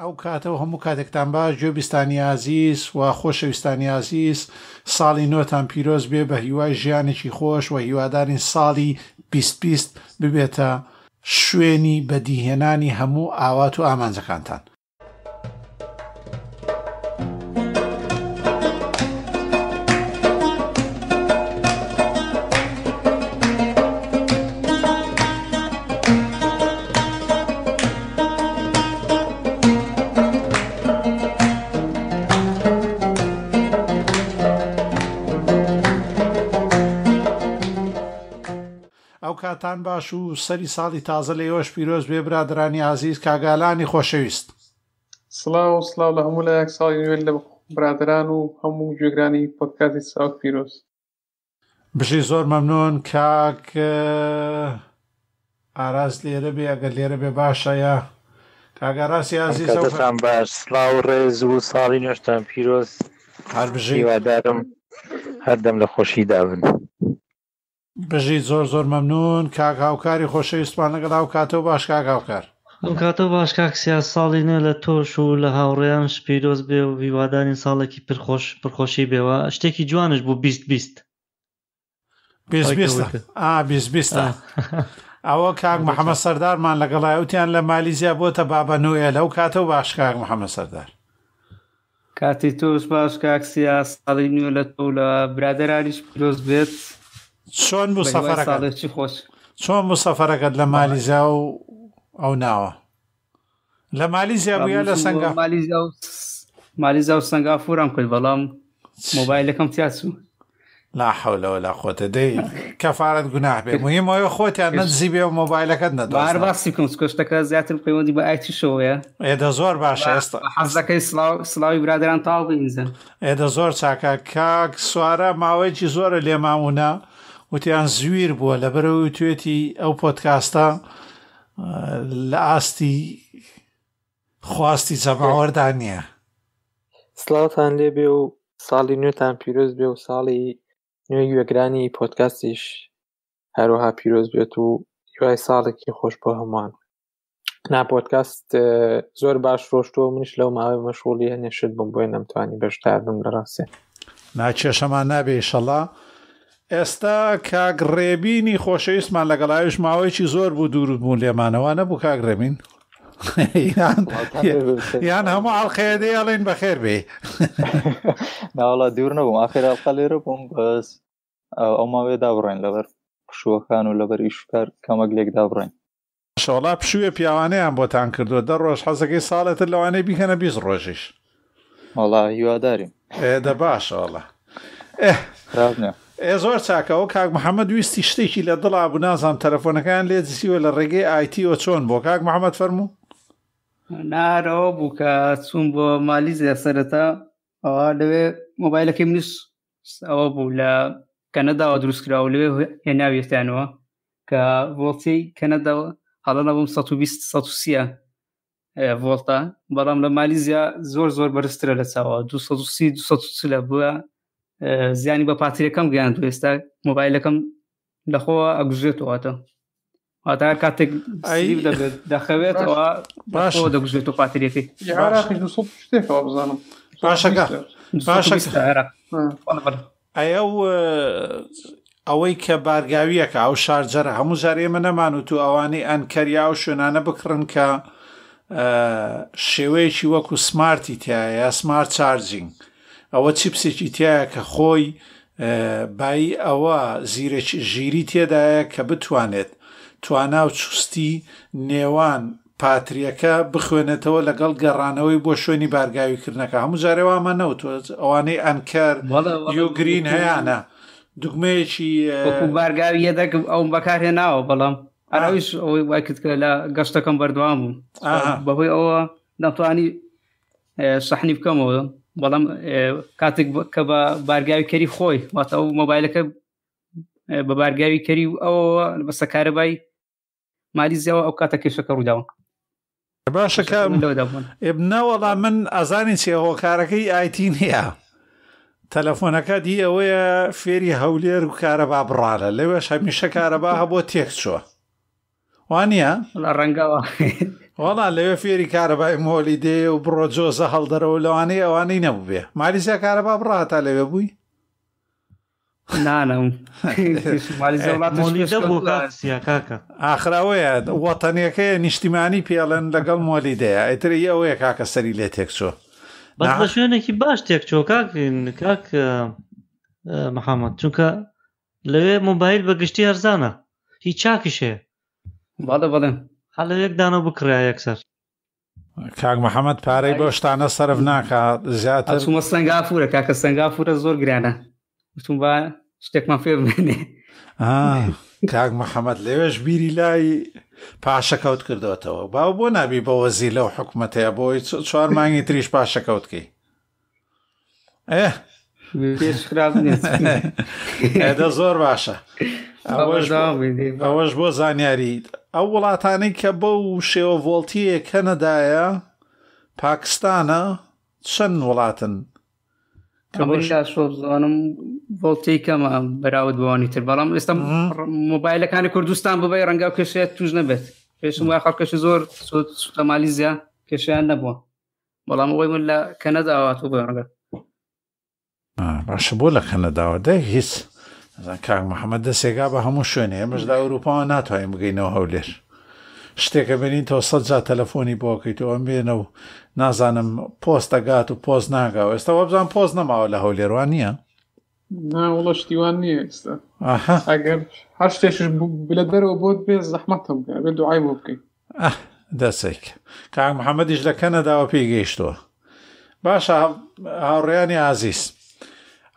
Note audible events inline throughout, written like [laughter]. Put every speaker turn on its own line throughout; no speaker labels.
ئەو کاتەوە هەموو کاتێکتان باش گوێبیستانی عزیز و خۆشەویستانی عزیز ساڵی نۆتان پیرۆز بێ بە هیوای ژیانێکی خۆش و هیواداری ساڵی بیست ببێتە شوێنی بەدیهێنانی هەموو ئاوات و ئامانجەکانتان کاتان باش و سەری ساڵی تازە لەێوەش پیرۆز بێ برادرانی عزیز کاگالانی خۆشەویست
سلااو سلااو لە هەموو لە یەک ساڵی نوێن لە برادران و هەموو گوێگرانی پۆتکاتی ساک پیرۆز
بژی زۆر مەمنون کاک ئاراز لێرە بێ ئەگەر لێرە بێ باشەیە کاگەڕاستی عزیزان
باش سلااو ڕێز و ساڵی نوێشتان پیرۆز هەر بژی وادارم هەردەم لە خۆشی دابن.
بژی زۆر زۆر مەمنون کاک هاوکاری خۆشەویستمان لەگەڵ هاو کاتەوە باش کاک هاوکار
ئەم کاتەوە باش کاک سیا ساڵی نوێ لە تۆش و لە هاوڕێیان شپیرۆز بێ و هیوادانی ساڵێکی پرخۆش پرخۆشی بێەوە شتێکی جوانش بوو بیست بیست
[laughs] ئەوە کاک محەممە سەردارمان لەگەڵایوتیان لە مالیزیا بۆتە بابە نوێ لەو کاتەوە باش کاک محەممە سەردار
کاتی تۆش باش کاکسیا ساڵی نوێ لە تۆ لە برادرانیش پیرۆز بێت چۆن بوو سەفەرەکەی خۆش
چۆن بوو سەفەرەکەت لە مالیزا و ئەو ناوە لە مالیزیا بووە لە سنگ
مالیزا و سنگافورم کرد بەڵام مۆبایلەکەم تیاچوو لا حولەوە لا خۆتە دەی
کەفاارەت گوناح بێ مهمەوەی
خۆتیان نزی بێ و مۆبایلەکەت نەدار باسی کەم کۆشتەکە زیاتر پەیوەندی بە ئایتی شەوەیە
ئێدە زۆر باشە ئێستا حەزەکەی سلاوی برادران تاڵ بینزن ئێدە زۆر چاکە کاک سوارە ماوەیەکی زۆرە لێماونە وتیان زویر بووە لە بەرەوەی توێتی ئەو پۆتکاستە لە ئاستی خواستی زەماوەەردان نییە
سلاوتان لێ بێ و ساڵی نوێتان پیرۆز بێ و ساڵی نوێی وەگرانی پۆتکاستیش
هەروەها پیرۆز
بێت و یوای ساڵێکی خۆش بۆ هەمووان ناپۆتکاست زۆر باش ڕۆشتۆ منیش لەو ماوەی مەشغولی هەنێشت بم بۆی نەمتوانی بەشدار بم لە ڕاستێ
ناچێشەمان نابێ شەڵە ئێستا کاگڕێبینی خۆشەویستمان لەگەڵایش ماوەیەکی زۆر بوو دوور بوو لێمانەوانە بوو کاگڕێبین
[laughs]
یان هەموو ئەڵخێدەی ئەڵێن بەخێر بێ [laughs] ناوڵە دوور
نەبووم ئاخر ئەڵقە لێرە بووم بەس ئەو ماوێ دابڕێن لەبەر پشوەکان و لەبەر
ئیشکار کەمەک لێک دابڕێن شەڵا پشوێ پیاوانەیان بۆتان کردووە دە ڕۆژ حەزەکەی ساڵێتتر لەوانەی بیکەنە بیست ڕۆژیش وڵا هیواداریم دە باشەوەڵە زۆر چاکەەوە کاک محەممەد ویستی شتێکی لە دڵا بوو نازانم تەلەفۆنەکان لێ دسیوە لە ڕێگەی ئایتیوە چۆن بۆ کاک محەممەد فەرموو
نارەوە بوو کە چوون بۆ مالیزیە سەرەتا ئەوە لەوێ مۆبایلەکەی منیس ئەوە بوو لە کەنەداوە دروستکرا و لەوێ هێناویێتیانەوە کە ڤۆڵتی کەنەداوە حاڵە نەبووم 1920 ڤۆڵتا بەڵام لە مالیزیا زۆر زۆر بەرزترە لە چاوە 2030 لە بووە زیانی بە پاتریەکەم گیان تو ئێستا مۆبایلەکەم لەخۆوە ئەگوژێتەوەتە هاتار کاتێک دەخەوێتەوە باش دەگوژێت و
پاتریەکەی
شتێکەوە بزانم باشەکە
ئەو ئەوەی کە بارگاویەکە ئەو شارجەرە هەموو جارێ من نەمان و تو ئەوانی ئەنکەریا و شوێنانە بکڕن کە شێوەیەکی وەکو سمارتی تایە سمارت چارجینگ ئەوە چیپسێکی تایە کە خۆی بای ئەوە زیرە ژیری تێدایە کە بتوانێت تواناو چستی نێوان پاتریەکە بخوێنێتەوە لەگەڵ گەڕانەوەی بۆ شوێنی بارگاویکردنەکە هەموو جارێوامە نەوت ئەوانەی ئەنکەر یوگرین هەیەە دوگمەیەکی بارگاوی یەدەکم ئەوم بەکارهێناوە
بەڵام ئەراویش ئەوەی وای کرد کە لە گەشتەکەم بەردوام بوو بەهۆی ئەوە نەتوانی سەحنی بکەمەوە بەڵام کاتێک کە بە بارگاوی کەری خۆی واتە ئەو مۆبایلەکە بە بارگاوی کەری و ئەوەوە بەسە کارەبای مالی زیەوە ئەو کاتە کێشەکە ڕووداوە باشەکە
نەوەڵام من ئازانی سێهۆکارەکەی ئایتی هەیە تەلەفۆنەکە دی ئەوەیە فێری هەولێر و کارەبا بڕالە لەوێش هەمیشە کارەبا هەبوو تێک چوە وانە ڕەنگەوە وەڵا لەوێ فێری کارەبای مۆلی دێ و بڕۆ جۆزە هەڵدەرەوە لەوانەیە ئەوانەی نەبووبێ مالیزیا کارەبا بڕاتا لەوێ بووی [laughs] ئاخراوەیە وەتەنیەکەی نیشتیمانی پێڵەن لەگەڵ مۆلی دەیە ئەتر ئەوەیە کاکە سەری لێ تێکچۆ بە
شوێنێکی باش تێکچۆ کاکن کاک محەممەد چونکە لەوێ مۆبایل بەگشتی هەرزانە هیچ چاکیشێ باڵە بڵێن حالا یەک دانە بکرای یەکسەر
کاک محەممەد پارەی بۆ شتانە سرف ناکات زیاتر چمە سنگافورە کاکە سنگافورە زۆر گرانە وتم بە شتێکمان فێ بێنێ کاک محەممەد لێوێش بیری لای پاشەکەوت کردوێتەوە باو بۆ نبی بە وەزی لەو حکوومەتەیە بۆی چوار مانگی تریش پاشەکەوتکەی ئێ ئێدە زۆر باشە ئەوەش بۆ زانیاری ئەو وڵاتانی کە بەو شێوە ڤۆڵتیە کەنەدایە پاکستانە چەند وڵاتن
زانم ڤڵتی کەمە بەراوت بوانی تر بەڵام ئێستا مۆبایلەکانی کوردستان ببی ڕەنگە کێشێت توش نەبێت پێشم وای خەڵکەشی زۆر سوتەمالی زیان کێشیان نەبووە بەڵام ئەوی من لە کەنەداوات و بڕگە
باشە بۆ لە خەنەداوە دە هیچ کاک محەممەد دەسێکا بە هەموو شوێنێ مەشدا ئەوروپاوە ناتوانین بگەینەوە هەولێر شتێکە بنین تۆ سە جا تەلەفۆنی بۆکەیتەوە ئەم بێنە و نازانم پۆستەگات و پۆز ناگاوە ئێستا وە بزان پۆز نەماوە لە هەولێروان نییە
ناوەڵە شتیوان نییە ئێستا
ئەگەر هەر شتێکش بلە
دەرەوە بۆت بێ زەحمەتە بکە بێت دوعای بۆ بکەین
دەسێک کاک محەممەدیش لە کەنەداوە پێی گەیشتووە باشە هاوڕێیانی عزیست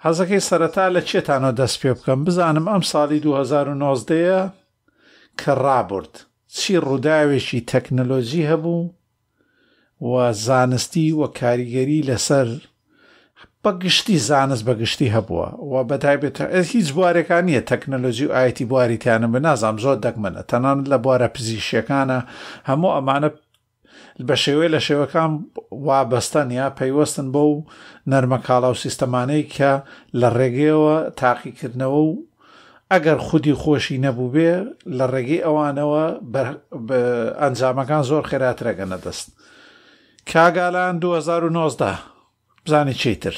حەزەکەی سەرەتا لە چێتانەوە دەست پێ بکەم بزانم ئەم ساڵی 2009ەیە کە ڕابرد چی ڕووداوێکی تەکنەلۆژی هەبوو و زانستی و کاریگەری لەسەر بەگشتی زانست بەگشتی هەبووە و بەتایبێت هیچ بوارەکان نیە تەکنەلۆژی و ئاەتی بواریتیانە بە نازام زۆر دەکمنە تەنان لە بوارە پزیشیەکانە هەموو ئەمانە بە شێوەیە لە شێوەکان وابەستن یا پەیوەستن بۆ و نەرمە کاڵا و سیستەمانەی کە لە ڕێگەیەوە تاقیکردنەوە و ئەگەر خودی خۆشی نەبوو بێ لە ڕێگەی ئەوانەوە ئەنجامەکان زۆر خێراترەگەنە دەست کاگالان 2009 بزانی چیتر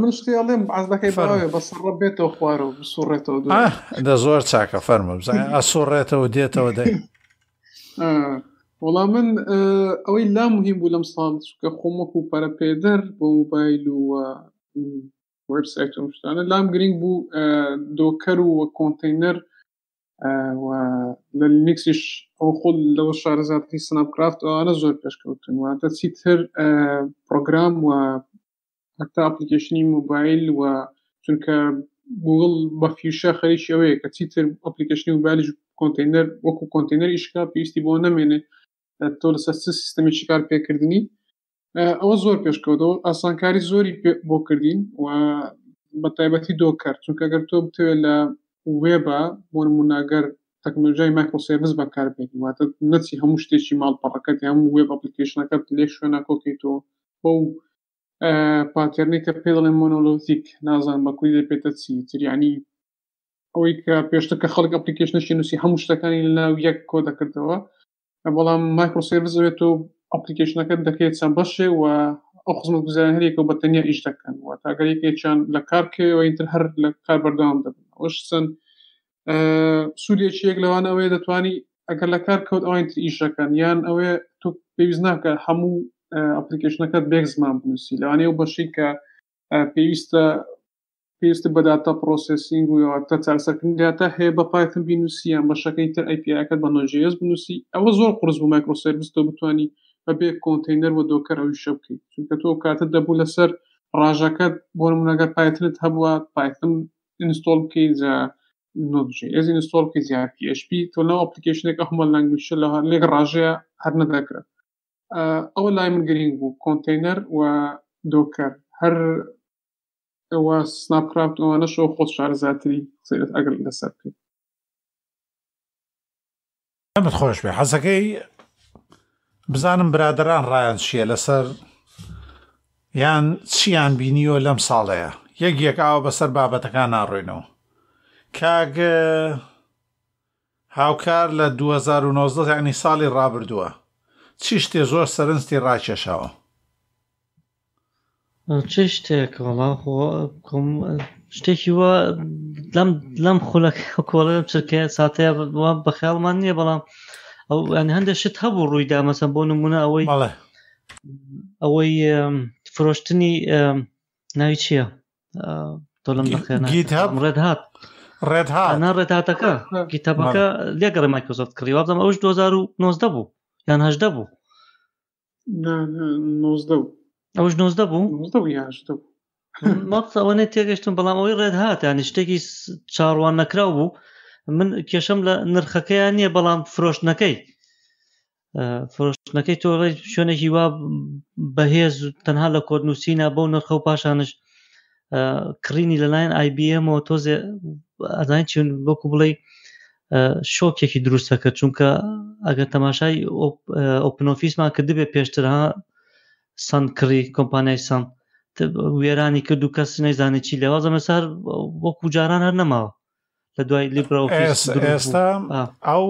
من شتیاڵێم باز دەکەی بەڕێ بەسەڕە بێتەوە خوارە و سوڕێتەوە دە زۆر چاکە فەرمە بزانین ئەسوڕێتەوە دێتەوە دەی
وەڵام من ئەوەی لا مهم بوو لەم ساڵ چکە خۆمەک و پەرەپێدەر بۆ موبایل و وبسایت شتانە لام گرنگ بوو دۆکەر و کۆنتینەر لە لینکسیش ئەو خۆل لەوە شارەزاتنی سنابکرافت ئەوانە زۆر پێشکەوتن واتە چی تر پرۆگرام و هەتا ئەپلیکیشنی موبایل و چونکە گوگل بە فیشە خەریکی ئەوەیە کە چیتر ئەپلیکیشنی موبایلش کۆنتینەر وەکو کۆنتینەر ئیشکا پێویستی بۆ نامێنێت تۆ لەسەر سیستەمی چیکار پێکردنی ئەوە زۆر پێشکەوتەوە ئاسانکاری زۆری بۆ کردین و بە تایبەتی دۆ کرد چونکەگەر تۆ بتوێت لە وێبە بۆ نموناگەر تەکنۆلژای مایکرۆسیرس بەکار بێنی واتە نەچی هەموو شتێکی ماڵپەڕەکەت یان وێب ئەپلیکیشنەکە لێ شوێنە کۆکەیتەوە بۆ پاتێرنی کە پێڵێن مۆنۆلۆتیک نازان بەکوی دەپێتە چی تریانی ئەوەی کە پێشتەکە خەڵک ئەپلیکیشنشی نووسی هەموو شتەکانی لە یەک کۆ دەکردەوە بەڵام مایکرۆسیرز بێت و ئەپلیکیشنەکە دەکەێت چەند بەشێ و ئەو خزمەت گوزاران هەرێک و بە تەنیا ئیش دەکەن و تاگەریکێکیان لە کارکەوە ئینتر هەر لە کار بەردام دەبن ئەوش چەند سوودێکیەک لەوان ئەوەیە دەتوانی ئەگەر لە کار کەوت ئەوینتر ئیشەکەن یان ئەوەیە تو پێویست ناکە هەموو ئەپلیکیشنەکەت بێک زمان بنووسی لەوانەیە و بەشی کە پێویستە پێویستە بەداتا پرۆسسینگ و تا چارسەکردن داتا هەیە بە پایتن بینوسییان بەشەکەی تر ئەیپیکە بە نۆژیس بنووسی ئەوە زۆر قرس بوو مایکرۆسرس تۆ بتانی بەبێ کۆنتینەر بۆ دۆکەرەوەی شەبکەیت چونکە تۆ کاتت دەبوو لەسەر ڕژەکەت بۆ منەگەر پایتنت هەبووە پایتم ئینستۆل بکەی جا نۆژیز ئینستۆل بکە زیار PHP تۆ لە ئۆپلیکیشنێک هەمە لەنگویشە لە لێک ڕژەیە هەر نەدەکرێت ئەوە لای من گرنگ بوو کۆنتینەر و دۆکەر هەر ئەوە سناپکرافت ئەوانەشەوە خۆت شارزاتری سرت ئەگەر لەسەر بکەیت
ئەمت خۆش بێ حەزەکەی بزانم برادران ڕایان چییە لەسەر یان چیان بینیوە لەم ساڵەیە یەک یەکاوە بەسەر بابەتەکان ناڕوینەوە کاگ هاوکار لە 2009 ینی ساڵی ڕابردووە چی شتێ زۆر سەرنجی ڕاکێشاوە
چ شتێکڵام خۆم شتێکی وە لەم لەم خولەکە [laughs] کۆڵم چرکێ ساتەیە بە خیاڵمان نییە بەڵام ئەو هەندێک شت هەبوو ڕوویدا مەسم بۆ نمونە ئەوەی ئەوەی فرۆشتنی ناوی چییە تۆ لەم بەخێنڕێت هات ڕێت ها نا ڕێتاتەکە گیتابەکە لێگەڕی مایکۆزۆفت کڕی وابدەم ئەوش 2009 بوو یان هەشدە بوو
ئەوش نۆزدە بوو
مەڵ ئەوەنە تێگەشتم بەڵام ئەوەی ڕێت هاتیان شتێکی چاڕوان نەکراو بوو من کێشەم لە نرخەکەیان نییە بەڵام فرۆشتنەکەی فرۆشتنەکەی تۆڕی شوێنێکی وا بەهێز تەنها لە کۆرنووسینا بەو نرخە و پاشانش کڕینی لەلایەن آیBMەوە تۆزێ ئەزان چون بۆکو بڵێ شۆکێکی دروستەکە چونکە ئەگەر تەماشای ئۆپنۆفیسمان کە دەبێ پێشترها سان کڕی کۆمپانیای سان وێرانی کرد و کەس نەیزانانی چی لەوازە مەسار وەکو جاران هەر نەماوە لە دوای لیبرا ئێستا
ئەو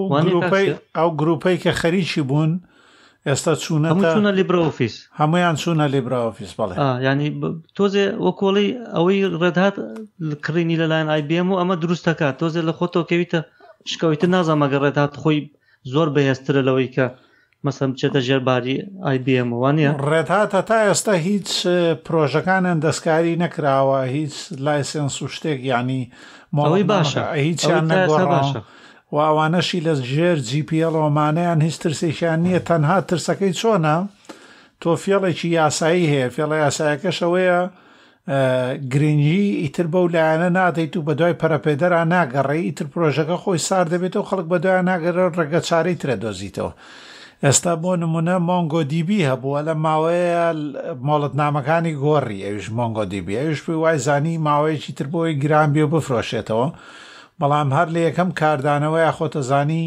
ئەو گروپەی کە خەریکی بوون ئێستا چوونەە لیبرۆفیس هەمویان چوونە لیبراۆفیس بەڵێ
ینی تۆزێ وەکۆڵی ئەوەی ڕێدهات کڕینی لەلایەن آیBM و ئەمە دروستەکە تۆزێ لە خۆتۆ کەویتە شکەویتە نازانمەگەڕێت هاات خۆی زۆر بەهێسترە لەوەی کە مەسم بچێتە ژێرباری آیBM وانە
ڕێت هاتە تا ئێستا هیچ پرۆژەکانیان دەستکاری نەکراوە هیچ لایسنس و شتێک ینی ماڵی باشە هیچیان باشە. واوانەشی لە ژێر جیPLەوەمانەیان هیچ ترسێکیان نییە تەنها ترسەکەی چۆنا تۆ فێڵێکی یاسایی هەیە فێڵە یاسایەکەش ئەوەیە گرنگی ئیتر بەو لایەنە نادەیت و بە دوای پەرەپێدەرا ناگەڕێ ئیتر پرۆژەکە خۆی سار دەبێت و خەڵک بە دوای ناگەڕێ ڕێگە چارەی ترە دۆزیتەوە ئێستا بۆ نمونە مۆنگۆ دیبی هەبووە لە ماوەیە مۆڵت نامەکانی گۆڕی ئەوش مۆنگۆ دیبی ئەوش پێی وای زانی ماوەیەکی تر بۆی گرانبی و بفرۆشێتەوە بەڵام هەر لە یەکەم کاردانەوە یاخۆتە زانی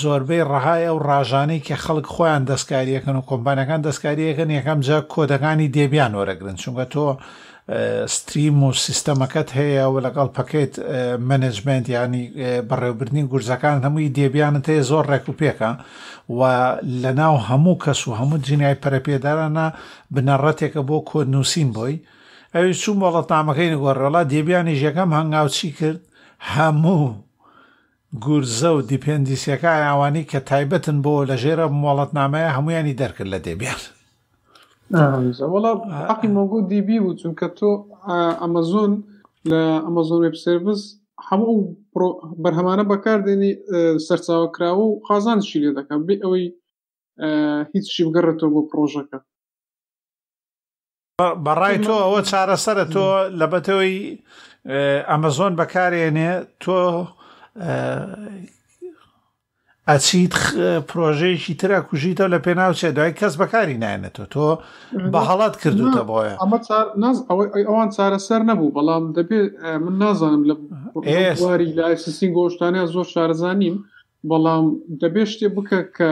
زۆربەی ڕهای ئەو ڕژانەی کە خەڵک خۆیان دەستکاریەکەن و کۆمپانەکان دەستکاریەکەن یەکەم جە کۆدەکانی دێبیان وەرەگرن چونکە تۆ ستریم و سیستەمەکەت هەیە و لەگەڵ پکیت منجمنت ینی بەڕێوبرنی گورزەکان هەمووی دێبیانت هەیە زۆر ڕێک و پێکە و لە ناو هەموو کەس و هەموو جینای پەرەپێدارانە بنەڕەتێکە بۆ کۆد نووسین بۆی ئەوی چوم وڵەتنامەکەی گۆڕێڵا دێبیانی ژەکەم هەنگاوچی کرد هەموو گورزە و دیپێندیسیەکە ئەوانی کە تایبەتن بۆ لە ژێرە مۆڵەتنامەیە هەمویانی دەرکرد لە دێبیان.
وڵا حقی مۆگۆ دیبی بوو چونکە تۆ ئەمەزۆن لە ئەمەزۆن وب سرس هەموو بەرهەمانە بەکاردێنی سەرچاوکراوە و قازان شی لێ دەکەم بێ ئەوەی هیچ شی بگەڕێتەوە بۆ پرۆژەکە
بەڕای تۆ ئەوە چارەسەرە تۆ لەبەتەوەی ئەمەزۆن بەکارێنێ تۆ ئەچیت پرۆژەیەکی ترە کوژیتەوە لە پێناوچێ دوای کەس بەکاری نایەنێتەوە تۆ بە حڵات کردوتە بۆیە ئەمە ئەوان
چارەسەر نەبوو بەڵام دەبێت من نازانم لە واری لاسیسین گۆشتانە زۆر شارزانیم بەڵام دەبێت شتێ بکە کە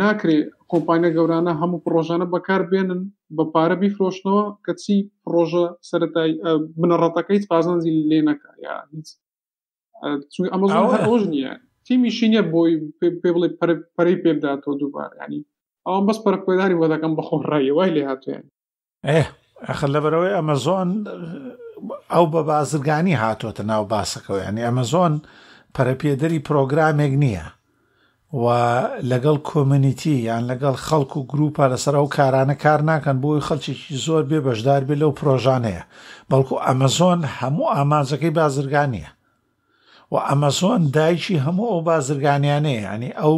ناکرێ کۆمپانیە گەورانە هەموو پرۆژانە بەکار بێنن بە پارە بیفرۆشتنەوە کە چی پرۆژە سەرای بنەڕەتەکە هیچ پازانزی لێ نەکە یا هیچ ئەمە نیە تیمیشی نیە بۆی پێ بڵێ پەری پێداتەوە دووبار ینی ئەوان بەس پەرپێداری بۆ دەکەم بەخۆم ڕێی وای لێ هاتوێن
ئێ ئەخر لەبەرەوەی ئەمەزۆن ئەو بە بازرگانی هاتوۆتە ناو باسەکەەوە ینی ئەمەزۆن پەرەپێدەری پرۆگرامێک نییە و لەگەڵ کۆمنیتی یان لەگەڵ خەڵکو و گروپە لەسەر ئەو کارانە کار ناکەن بۆی خەڵکیێکی زۆر بێ بەشدار بێ لەو پرۆژانەیە بەڵکو ئەمەزۆن هەموو ئامانجەکەی بازرگانیە و ئەمەزۆن دایکی هەموو ئەو بازرگانیانەیە ینی ئەو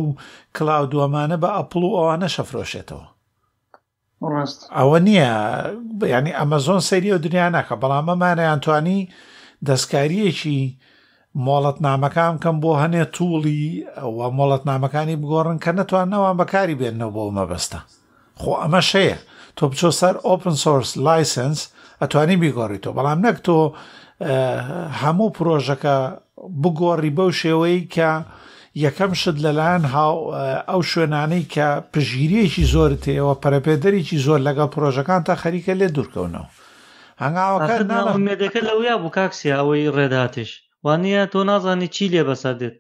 کلااو دووەمانە بە ئەپل و ئەوانە شەفرۆشێتەوە ئەوە نییە ینی ئەمەزۆن سەری و دنیا ناکە بەڵام ئەمانەیانتوانی دەستکاریەکی مۆڵەت نامەکان کەم بۆ هەنێ تووڵی ئەوە مۆڵەت نامەکانی بگۆڕن کە نەتوانەوەوان بەکاری بێنەوە بۆ مەبەستە خۆ ئەمە شەیە تۆ بچۆ سەر ئۆپن سۆرس لایسنس ئەتوانی بیگۆڕیتەوە بەڵام نەک تۆ هەموو پرۆژەکە بگۆڕی بەو شێوەی کە یەکەم شت لەلایەن ئەو شوێنانەی کە پژگیریەکی زۆر تێەوە پەرەپێدەریی زۆر لەگەڵ پرۆژەکان تا خەریکە لێ دوورکەونەوە هەنگاوەکەمێدەکە
لەویا بوو کاکسی ئەوەی ڕێداتش وانە تۆ نازانی چی لێ بەسەر دێت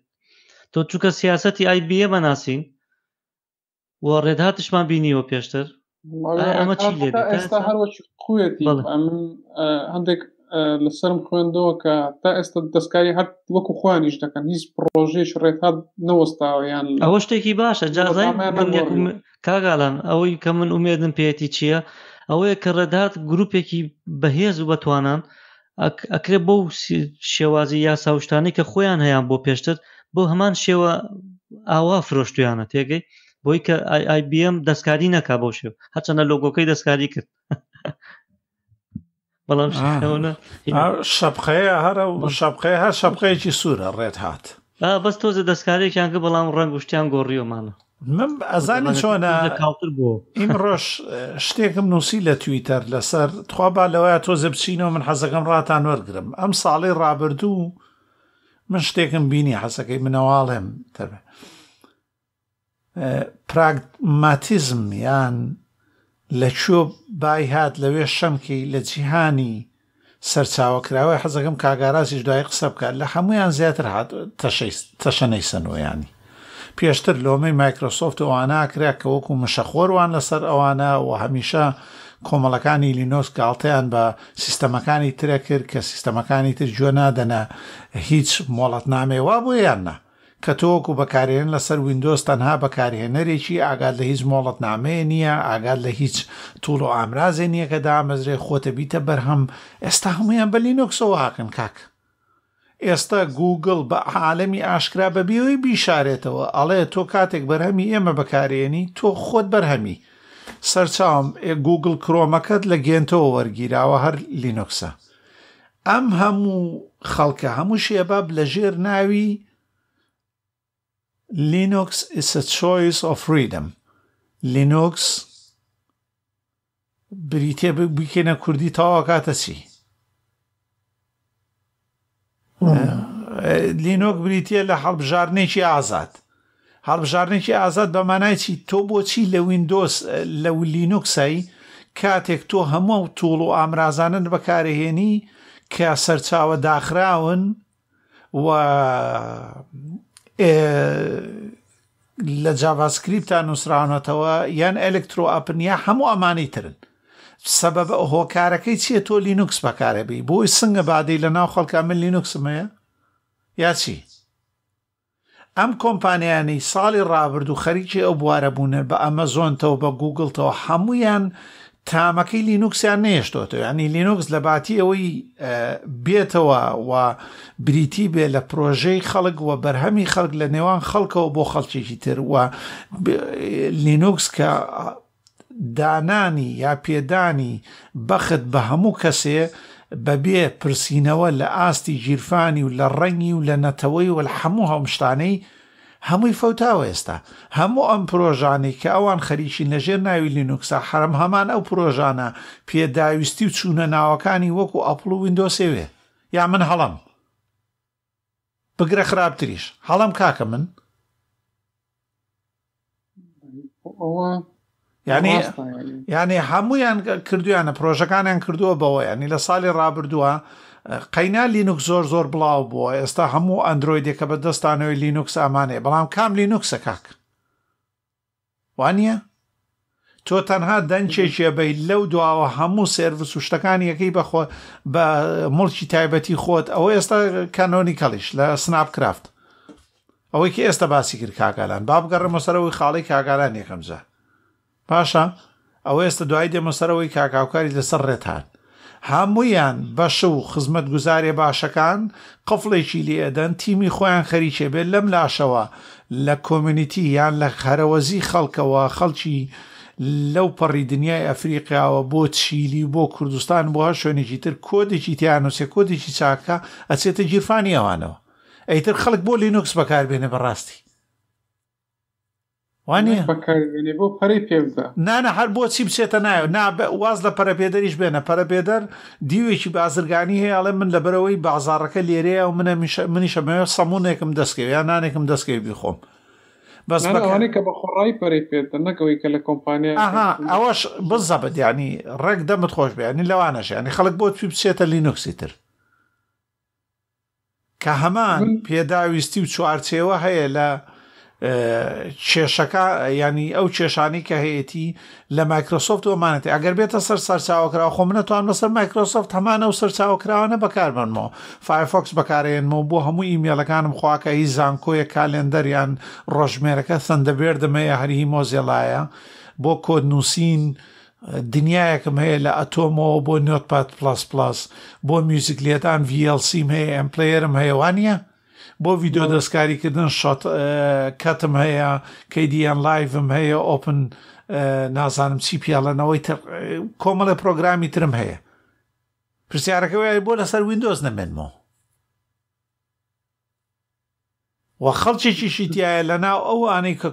تۆ چووکە سیاستی ئایبیە بەناسین و ڕێداتشمان بینیەوە پێشتر
ئێستا هەروەکی کوێتی هەندێک لەسرم خوێندەوە کە تا ئێستا دەستکاری هەر وەکو خوانیش دەکەن هیچ پرۆژێش ڕێتات نەوەستاوەیان ئەوە
شتێکی باشە جازای کاگالان ئەوەی کە من ئومێدن پێێتی چییە ئەوەیە کە ڕێدات گرروپێکی بەهێز و بەتوانان ئەکرێ بۆ شێوازی یا ساوشتانی کە خۆیان هەیەیان بۆ پێشتر بۆ هەمان شێوە ئاوا فرۆشتویانە تێگەی بۆی کە آیBM دەستکاری نەکا بۆ شێو هەچەندە لۆگۆکەی دەستکاری کرد بەڵام شەبخەیە هەرە و شەبخەیە هەر شەبخەیەکی سوورە ڕێت هات بەس تۆزە دەستکارێکیان کە بەڵام ڕنگ وشتیان گۆڕیۆمانە من ئەزانی چۆنە
ئیمڕۆژ شتێکم نووسی لە تویتەر لەسەر تخوا با لەوەیە تۆزە بچینەوە من حەزەکەم ڕاتان وەرگرم ئەم ساڵی ڕابردوو من شتێکم بینی حەسەکەی منەواڵێم تەبێ پراگماتیزم یان لە چۆ بای هات لەوێ شەمکی لە جیهانی سەرچاوەکراوە حەزەکەم کاگارازیش دوای قسە بکات لە هەمویان زیاتر هات تەشەنەی سنوۆیانی پێشتر لۆمەی مایکرۆسۆفت ئەوانناکرا کە وەکو مشەخۆروان لەسەر ئەوانە و هەمیشە کۆمەڵەکانی لینۆس گاڵتەیان بە سیستەمەکانی ترە کرد کە سیستەمەکانی تر جوێ نادەنە هیچ مۆڵەتنامێ وا بۆ یاننا کە تۆکو بەکارێن لەسەر وینندۆز تەنها بەکارهێنەرێکی ئاگات لە هیچ مۆڵەت نامەیە نییە ئاگات لە هیچ توول و ئامرازێ نییە کە دامەزرێ خۆتە بیتە بەرهەم ئێستا هەمویان بەلینۆکسەوە هاکن کاک. ئێستا گوگل بە عاالەمی ئاشکرا بە بێەوەی بیشارێتەوە ئەڵێ تۆ کاتێک بەرهەمی ئێمە بەکارێنی تۆ خۆت بەرهەمی سەرچاوم گوگل کرۆمەکەت لە گێنتەوە وەرگیراوە هەر لینۆکسە ئەم هەموو خەڵکە هەموو شێباب لە ژێر ناوی Linux is a choice of freedom. Linux بریتێ بکەێنە کوردی تاوا کاتە چی؟ لینۆک بریتە لە هەڵبژارنێکی ئازاد هەڵبژارنێکی ئازاد بەمانای چی تۆ بۆچی لە وینندۆس لە لینوکسایی کاتێک تۆ هەموو توڵ و ئامرازانن بەکارهێنی کە سەرچاوە داخراون و لە جاڤاسکریپتا نووسراونەتەوە یان ئەلکترۆ ئاپنیا هەموو ئەمانی ترن سەبەب هۆکارەکەی چیە تۆ لینوکس بەکارەبی بۆی سنگە بادەی لە ناو خەڵکە من لینوکسمەیە یاچی ئەم کۆمپانیانی ساڵی ڕابرد و خەریکی ئەو بوارە بوونە بە ئەمە زۆنتەوە بە گوگلتەوە هەمویان تامەکەی لینوکسیان نێشتۆتەوە ینی لینوکس لە باتی ئەوەی بێتەوە و بریتی بێ لە پرۆژەی خەڵک وە بەرهەمی خەڵک لە نێوان خەڵکەوە بۆ خەڵکێکی تر وە لینوکس کە دانانی یا پێدانی بەخت بە هەموو کەسێ بەبێ پرسیینەوە لە ئاستی ژیرفانی و لە ڕەنی و لە نەتەوەی و لە هەموو هەمشتانەی هەمووی فەوتاوە ئێستا هەموو ئەم پرۆژانی کە ئەوان خەریکی نەژێر ناوی لینوکسا حرم هەمان ئەو پرۆژانە پێداویستی و چوونە ناوەکانی وەکو ئەپل و وینندۆسێوێ یا من هەڵم بگرە خراپتریش هەڵم کاکە من یعنی یعنی هەمویان کردویانە پرۆژەکانیان کردووە بەوە ینی لە ساڵی ڕابردووە قەینا لینوک زۆر زۆر بڵاو بووە ئێستا هەموو ئەندرویدێکە بە دەستانەوەی لینوکس ئامانێ بەڵام کام لینوکسە کاک وانە تۆ تەنها دەنجێکێ بەی لەو دواوە هەموو سرویس و شتەکانی یەکەی بەخۆ بە مڵکی تایبەتی خۆت ئەوە ئێستا کانۆنی کەڵیش لە سناپکرافت ئەوەی کە ئێستا باسی کرد کاگالان بابگەڕمە سەرەوەی خاڵی کاگالان یەکەمجە پاشە ئەو ئێستا دوای دێمە سەرەوەی کاکاوکاری لەسەر ڕێتان هەمویان بەشە و خزمەت گوزارێ باشەکان قفڵێکی لێدەن تیمی خۆیان خەریکێ بێت لەم لاشەوە لە کۆمیونیتی یان لە خەرەوەزی خەڵکەوە خەڵکی لەو پەڕی دنیای ئەفریقیاوە بۆ چیلی بۆ کوردستان بۆە شوێنێکی تر کۆدێکی تیانوسێ کۆدێکی چاکە ئەچێتە گیرفانی ئەوانەوە ئەیتر خەڵک بۆ لینوکس بەکاربێنێ بەڕاستی وانە بۆ پەری پێدا نانە هەر بۆچی بچێتە نایە واز لە پەرەپێدەریش بێنە پەرەپێدەر دیوێکی بازرگانی هەیەڵێ من لە بەرەوەی بازارەکە لێرەیە و منە منیشەمەوە سەمونێکم دەستکەوێت یان نانێکم دەستکەوێ بیخۆم بەسەوانێک
کە بە خۆڕای پەری پێدە نەکەوەی کە لە کۆمپانیا
ئەوەش بزە بەدیانی ڕێک دەمت خۆش بیانی لەوانەش ینی خەڵک بۆ توی بچێتە لینوکسی تر کە هەمان پێداویستی و چوارچێوە هەیە لە کێشەکە ینی ئەو کێشانی کە هەیەی لە مایکرۆسفت ومانێتی ئەگەر بێتە سەر سەرچاوکرا خۆ منەتوان بەسەر مایکرۆسفت هەمانە و سەرچاوکراوانە بەکاربنەوە فایفۆکس بەکارێنمەوە بۆ هەموو ئیمێلەکانم خواکە هی زانکۆیە کالێندەریان ڕۆژمێرەکە سندەبێردمەیە هەریی مۆزێڵایە بۆ کۆدنووسین. دنیایەکەم هەیە لە ئەتۆمەوە بۆ نۆتپات پلاس پلاس بۆ میوزیکلێتان VLCم هەیە ئەمپلێرم هەیەوانە بۆ ڤیددیو دەستکاریکردن شت کەتم هەیە کەیدیان لایڤم هەیە ئۆپن نازانم چی پیاڵەنەوەی کۆمەڵە پرۆگرامی ترم هەیە پرسیارەکەی بۆ لەسەر وینندۆز نەمێنمەوە وە خەڵکێکیشی دیایە لەناو ئەو ئانەی کە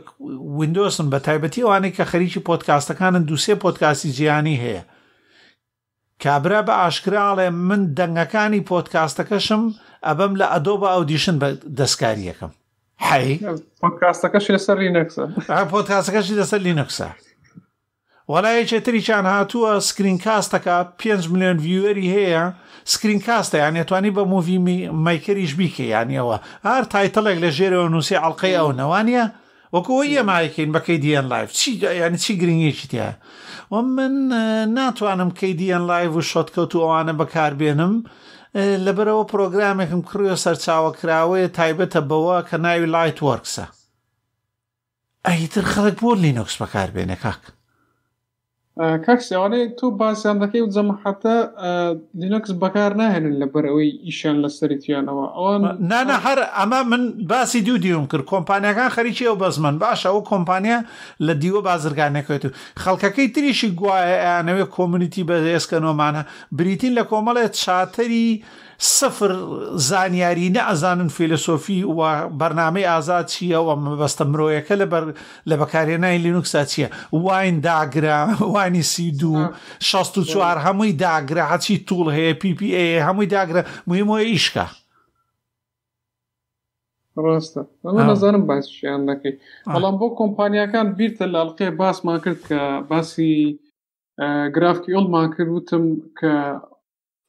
وینندۆسن بە تایبەتی ئەوانەی کە خەریکی پۆتکاستەکانن دووسێ پۆتکاسی جیانی هەیە کابرا بە ئاشکراڵێ من دەنگەکانی پۆتکاستەکەشم ئەبەم لە ئەدۆ بە ئەودیشن بە دەستکاریەکەم حی پۆتکاستەکەشی لەسەر لینەکسە پۆتکاسەکەشی لەسەر لینەکسە وەلایەکێ تری چیان هاتووە سکرین کاستەکە 5 میلیۆن ویوەری هەیە سکرین کاستە یان نێتوانی بە موڤمی مایکریش بیکە یانیەوە هەر تایتەڵێک لە ژێرەوە نووسی ئەڵلقەی ئەو نەوانە وەکوەوە یەمایکەین بە کەیدیان لایف چی ینی چی گرنگێکی تیا و من ناتوانم کەیدیان لایف و شۆتکەوت و ئەوانە بەکاربێنم لەبەرەوە پرۆگرامێکم کڕوە سەرچاوەکراوەیە تایبەتە بەوە کە ناوی لایت وەرکسە ئەیتر خەڵک بۆ لینۆکس بەکاربێنە کاک
کاکسیوانەیە تۆ باسییان دەکەی و جەمەحەتە لینەکس بەکار ناهێنن لە بەرەوەی ئیشان لە سەرتیانەوە
ئەوان نانە هەر ئەمە من باسی دوو دیوم کرد کۆمپانیەکان خەریکی ئەو بەزمن باشە ئەو کۆمپانیا لە دیوە بازرگانەکەوێت و خەڵکەکەی تریشی گوایە ئەیانەوێت کۆمنیتی بەدەێسکەنۆمانە بریتین لە کۆمەڵێت چاتەری سفر زانیاری نەئزانن فیلسۆفی و بەرنمەی ئازاد چییەەوە مەبەستە مرۆیەکە لە لە بەکارێنانی لینوکسا چییە واین داگرا وانی سی دوو 16 چوار هەمووی داگرا هەچی توڵ هەیە پیPA هەمووی داگرە مویمۆە ئیشکە ڕاستە
نەزانم باسییان دەکەیت بەڵام بۆ کۆمپانیەکان بیرتە لاڵقێ باسمان کرد کە باسی گرافکی ئۆڵمان کرد وتم کە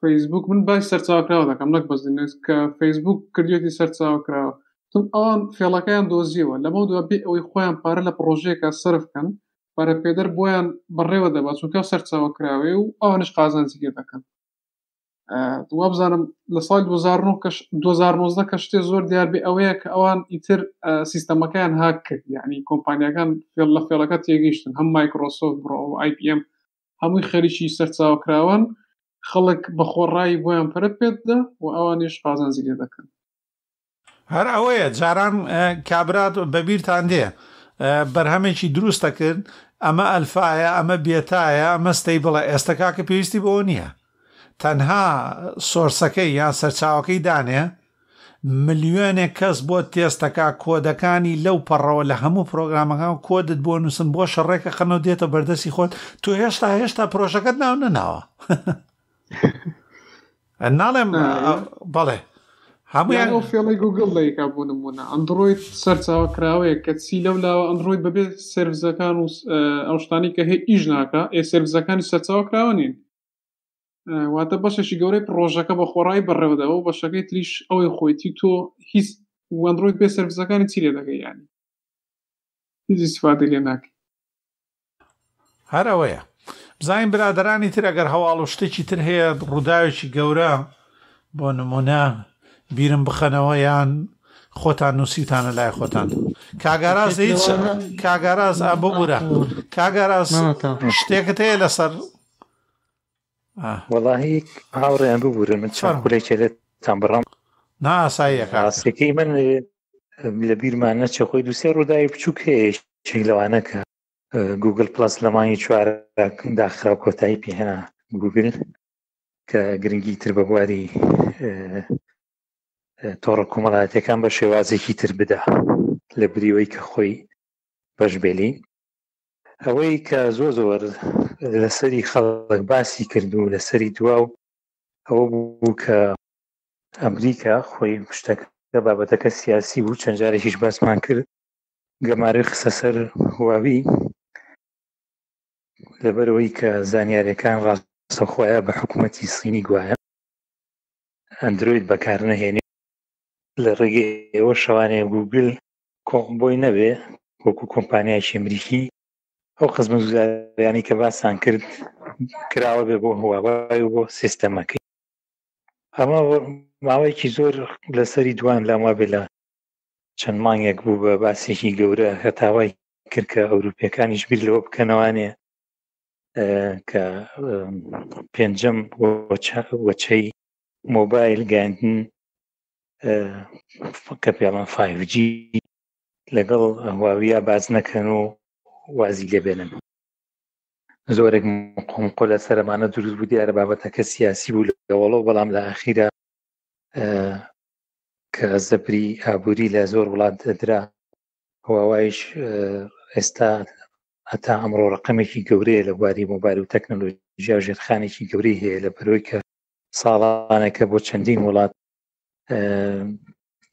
فیسبوک من باش سەرچاوکراوە دەکەم لەک بەزینێت کە فیسبوک کردیەتی سەرچاوکراوە تم ئەوان فێڵەکەیان دۆزیەوە لەمە دووە بێ ئەوەی خۆیان پارە لە پرۆژەیەکە سرفکەن پارە پێدەر بۆیان بڕێوە دەبات چونکە سەرچاوە کراوێ و ئەوانش قازانزیگە دەکەن وا بزانم لە ساڵ 2009 کە شتێ زۆر دیار بێ ئەوەیە کە ئەوان ئیتر سیستەمەکەیان هاک کرد یعنی کۆمپانیەکان فێڵ لە فێڵەکە تێگەیشتن هەم مایکرۆسۆف بڕۆ و آیPM هەمووی خەریکی سەرچاوکراوان خەڵک بەخۆڕایی بۆیان
پرت پێدا و ئەوانیش
قازانزی لێ دەکەن
هەر ئەوەیە جاران کابرات بەبییران دێ بەرهەمێکی دروستە کرد ئەمە ئەلفاایە ئەمە بێتایە ئەمەستەی بڵە ئێستا کاکە پێویستی بۆ نییە تەنها سۆرسەکەی یان سەرچاوەکەی دانێ ملیۆنێک کەس بۆ تێستەکە کۆدەکانی لەو پەڕەوە لە هەموو پرۆگرامەکان کۆدت بۆ نووسن بۆ شەڕێکە خەنەوە دێتە بەردەسی خۆت تو هێشتا هێشتا پرۆژەکەت ناو نەناوە [laughs] ناڵێم بەڵێ هەمویان فێڵی گوگل دەیکا بۆ نمونە ئەندروید
سەرچاوە کراوەیە کە چی لەو لاوە ئەندروید بەبێت سرزەکان و ئەو شتانی کە هەیە ئیش ناکە ئێ سرزەکانی سەرچاوە کراوە نین واتە بەشێکی گەورەی پرۆژەکە بە خۆڕای بەڕێوەدەوە و بەشەکەی تریش ئەوەی خۆیتی تۆ هیچ ئەندروید بێ سرزەکانی
چی لێ دەگەی ینی
هیچ استفاده لێ ناکە
هەر ئەوەیە بزانین برادرانی تر ئەگەر هەواڵ و شتێکی تر هەیە ڕووداوێکی گەورە بۆ نمونە بیرم بخەنەوە یان خۆتان نووسیتانە لای خۆتان کاگاراز کاگاراز ببوورە کاگاراز شتێکت هەیە لەسەر
وەڵی هاوڕیان ببوورن من چۆن کوولێکێ لە تام بڕام ناساییە کاسەکەی من لە بیرمانە چەخۆی دووسێ ڕووداوی بچووک هەیە شێک لەوانەکە گوگل پلس لەمانی چوارداخرا کۆتایی پێهێنا گوگل کە گرنگی تر بە بواری تۆڕە کۆمەڵاتەکان بە شێوازێکی تر بدا لە بریەوەی کە خۆی بەش بێلی ئەوەی کە زۆ زۆر لەسەری خەڵک باسی کرد و لەسەری دواو ئەوە بوو کە ئەمریکا خۆی شتەکە بابەتەکە سیاسی بوو چەند جارێکیش باسمان کرد گەمارە خسەسەر هواوی لەبەرەوەی کە زانیارەکان ڕاستەخۆیە بە حکوومەتی سینی گوایە ئەندروید بەکار نەهێنێ لە ڕێگەی ئێوە شەوانەیە گوگل کۆمبۆی نەبێ وەکو کۆمپانیایکی ئەمریکی ئەو خزمەزارانی کە باسان کرد کراوە بێ بۆ هواوای و بۆ سیستەمەکەی ئەمە ماوەیەکی زۆر لەسەری دوان لەما بێ لە چەند مانگێک بوو بە باسێکی گەورە هەتاوای کردکە ئەوروپیەکانیش بیر لەوە بکەنەوانێ کە پێنجەم وەچەی مۆبایل گاندن کە پێڵان 5G لەگەڵ هواویە باز نەکەن و وازی لێبێنن زۆرێک قۆمقۆ لە سەرمانە دروست بوو دیارە بابەتەکە سیاسی بوو لەگەوڵەوە بەڵام لە ئاخیرە کە زەبری ئابووری لە زۆر وڵات دەدرا هواوایش ئێستا هەتا ئەمڕۆ ڕقمێکی گەورەیە لە واری مۆبار و تەکنەلۆژیا ژێرخانێکی گەوری هەیە لە بەرۆی کە ساڵانەکە بۆ چەندین وڵات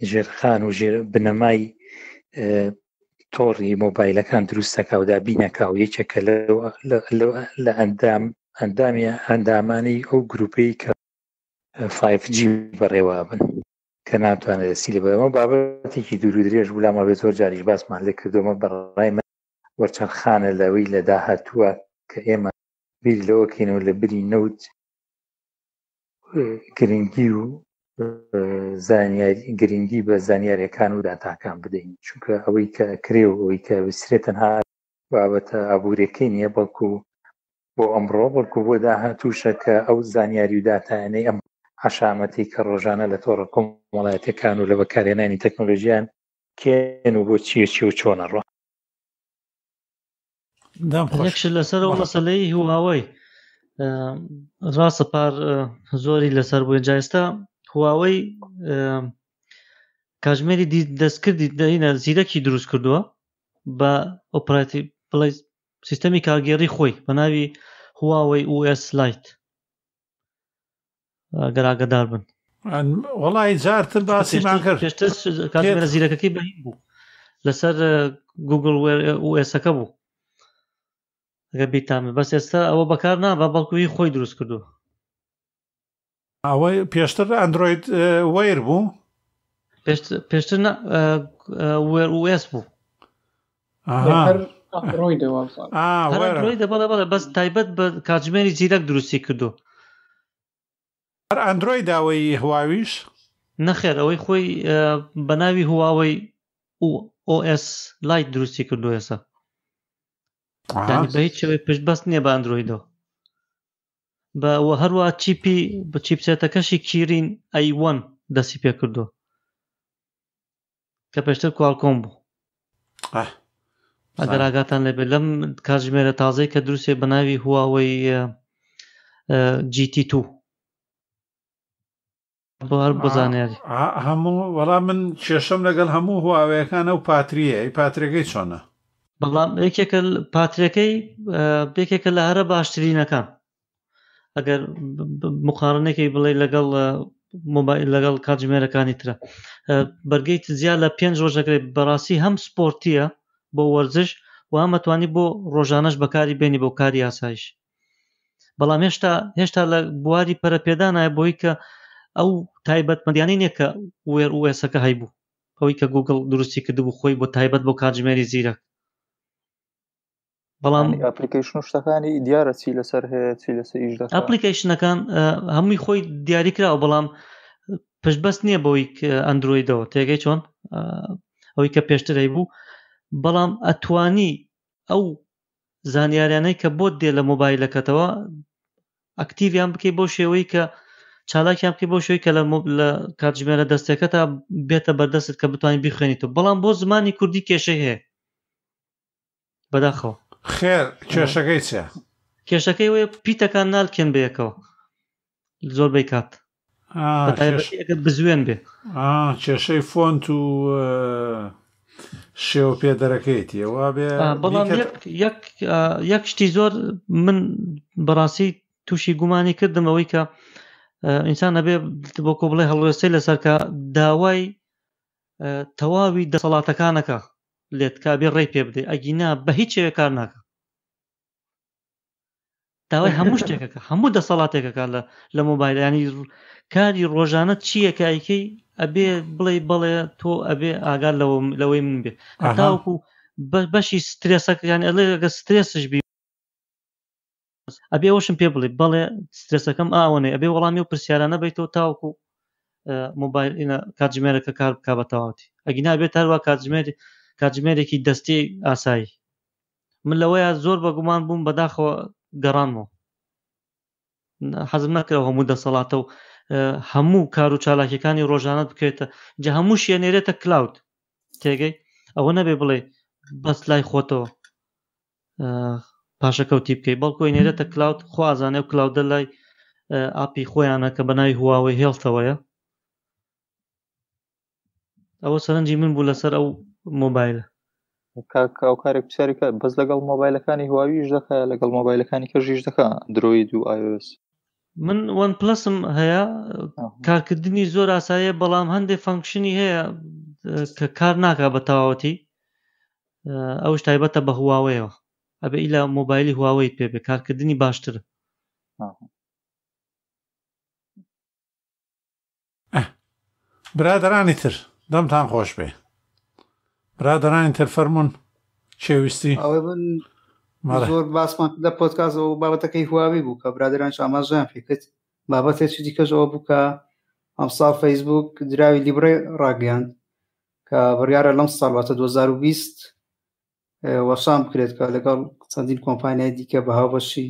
ژێرخان و بنەمای تۆڕی مۆبایلەکان دروستەکە ودا بینەکە و یەکێکە لە ئەندام ئەندامی ئەندامانی ئەو گروپەی کە 5G بەڕێوە بن کە ناتوانێت سی لە بەوە بابەتێکی دوور درێژ ولاامە بێت زۆر جاریش باسمان لێ کردەوەمە بەڕای وەچەرخانە لەوەی لە داهاتووە کە ئێمە بیر لەوەکەین و لە بری نەوت گرنگی و گرنگی بە زانیاریەکان و داتاکان بدەین چونکە ئەوەی کە کرێ و ئەوەی کە وسرێت تەنها بابەتە ئابوورەکەی نییە بەڵکو بۆ ئەمڕۆ بەڵکو بۆ داهاتووشە کە ئەو زانیاری و داتانەی ئەم عشامەتی کە ڕۆژانە لە تۆڕ کۆمەڵایەتەکان و لە بەکارێنانی تەکنۆلژیان کێن و بۆ چیە چی و چۆنە ڕۆ
یەکش لەسەر ئەو مەسلەی هواوەی ڕاستە پار زۆری لەسەر بووە جایستا هواوەی کاژمێری دەستکردی دەینە زیرەکی دروست کردووە بە ئۆپراتی بڵی سیستەمی کارگێری خۆی بە ناوی هواوەی US لایت گەراگەدار بن
وڵی جارتر باسیمان کرد پێشتر کاتێرە زیرەکەی بەهیم بوو
لەسەر گوگل ئەکە بوو ئەگە بیتامن بەس ئێستا ئەوە بەکار نابە بەڵکوی خۆی دروست کردو ئەوەی پێشتر ئەندروید وەیر بوو پێشتر وێس بوو بەڵێ بەس تایبەت بە کاتژمێری جیرەک دروستی کردو هەر ئەندروۆی داوەی هواویش نەخێر ئەوەی خۆی بەناوی هواوەی OS لایت دروستی کردو ێستا بە هیچ شوی پشت بەست نییە بە ئەندرویدەوە بەوە هەروە چیپی بە چیپسێتەکەشی کیرین ئەیوان دەسی پێ کردو کە پێشتر کوالکۆم بوو ئەگەراگاتان لێبێت لەم کاتژمێرە تازای کە دروستێ بەناوی هواوەی جیتی تو بەر بزانێت
هەموو وەڵام من کێشەم لەگەڵ هەموو هواوەیەەکانە و پاتریە ئەی پاترێگەی چۆنە
بەڵام یەکێکە پاترەکەی بێکێکە لە هەرە باشترینەکان ئەگەر مخارنێکی بڵێ لەگەڵ مۆبایل لەگەڵ کاتژمێرەکانی ترە بەرگەی تزیا لە پێنج ڕۆژەکەی بەڕاستی هەم سپۆرتیە بۆ وەرزش و هەمەتوانی بۆ ڕۆژانەش بەکاری بێنی بۆ کاری ئاسایش بەڵام هێشتا هێشتا لە بواری پەرەپێدانایە بۆی کە ئەو تایبەت مەدیانی نییە کە وێر وسەکە هەیبوو ئەوەی کە گوگل درستی کردبوو خۆی بۆ تایبەت بۆ کاتژمێری زیرەک بەڵام
ئەپلیکیشن شتەکانی دیارە چی لەسەر هەیە چی لەسەر ئیشدا
ئەپلیکیشنەکان هەمووی خۆی دیاریکراوە بەڵام پشتبەست نییە بەوەی ئەندرویدەوە تێگەی چۆن ئەوەی کە پێشترەی بوو بەڵام ئەتوانی ئەو زانیاریانەی کە بۆ دێ لە مۆبایلەکەتەوە ئەکتیڤیان بکەی بۆ شێوەی کە چالاکیان بکەی بۆ شوی کە لە لە کاتژمێرە دەستەکە تا بێتە بەردەست کە بتوانین بخوێنیت و بەڵام بۆ زمانی کوردی کێشەی هەیە بەداخەوە خێر
کێشەکەی چێ
کێشەکەی وەیە پیتەکان نالکەن بەیەکەوە زۆر بەی کات
بزوێن بێ کێشەی فۆنت و شێوە پێدەرەکەیت ەوە بێ بەڵام یەک شتی زۆر
من بەڕاستی تووشی گومانی کردم ئەوەی کە ئینسان ئەبێ بۆ کۆ بڵێ هەڵوێستی لەسەرکە داوای تەواوی دەسەڵاتەکانەکە لێت کابێ ڕێ پێ بدێ ئەگینا بە هیچ شێ کار ناکە داوای هەموو شتێکەکە هەموو دەسەڵاتێکەکە لە لە مۆبایلانی کاری ڕۆژانە چییە کایکەی ئەبێ بڵێ بڵێ تۆ ئەبێ ئاگار لەوە لەوەی من بێ تاوکو بەشی سترێسەکەیان ئەلێگە سترێسش بی ئەبێ ئەوشم پێ بڵێ بڵێ سترێسەکەم ئاوانێ ئەبێ وەڵامی و پرسیارانە بیتەوە تاوکو مۆبایل کاتژمێرەکە کار بک بە تەواوتی ئەگینا بێت هەروە کاتژمێری کاتژمێرێکی دەستی ئاسایی من لەوەیە زۆر بە گومان بووم بەداخەوە گەڕانمەوە حەزم نکرەوە هەموو دەسەڵاتە و هەموو کار و چالاکیەکانی ڕۆژانە بکرێتە جە هەموو شوێنێرێتە کلااود تێگەی ئەوە نەبێ بڵێ بەس لای خۆتەوە پاشەکەوتی بکەی بەڵکۆی نێرێتە کلااود خوازانێ و کلااودە لای ئاپی خۆیانە کە بەناوی هواوەی هێڵتەوەیە ئەوە سەرنجی من بوو لەسەر ئەو مۆبایلە
ئەو کارێک پرسیارێکە بەس لەگەڵ مۆبایلەکانی هواویش دەکە لەگەڵ مۆبایلەکانی کەژیش دەکە درۆی دوو ئایس
من وەن پلسم هەیە کارکردنی زۆر ئاساییە بەڵام هەندێک فانکشنی هەیە کە کار ناکە بە تەواوەتی ئەوش تایبەتە بە هواوەیەوە ئەبێ ئیلا مۆبایلی هواوەی پێبێ کارکردنی باشتر
برادرانی تر دەمتان خۆش بێ برادرانی تەرفەرمونون چێویستی زۆر
باسمان لە پۆتکاز و بابەتەکەی هواوی بوو کە برادران ئاماژیان فکرت بابەتێکی دیکەژەوە بووکە ئەمساڵ فەیسبوک دراوی لیبرێ ڕاگەیان کە بڕیاە لەم ساڵاتە 2020 وەشام بکرێت کە لەگەڵ چەندین کۆمپانیای دیکە بەهاوبەشی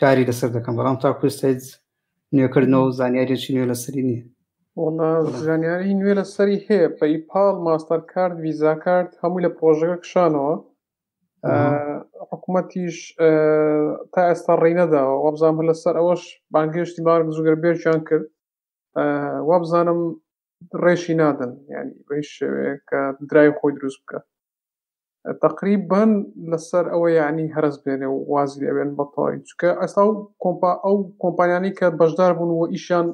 کاری لەسەر دەکەم بەڵام تا کوست هیچ نوێکردنەوە و زانیاریێکی نوێ لەسەری
نییە
زانیاری نوێ لە سەری هەیە پەیپال ماستەر کارت ویزا کارت هەمووی لە پرۆژەکە کشانەوە حکوومەتیش تا ئێستا ڕینەداوە وابزان لەسەر ئەوەش بانگشتی مارک زوگەر بێرچیان کرد وابزانم ڕێشی نادن ینی ڕێش کە درای خۆی دروست بکە تقریبان لەسەر ئەوە یعنی هەرز بێنێ و وازی ئەوێن بەتەواوی چکە ئەستا ئەو کۆمپا ئەو کۆمپانیانی کە بەشدار بوون و ئیشان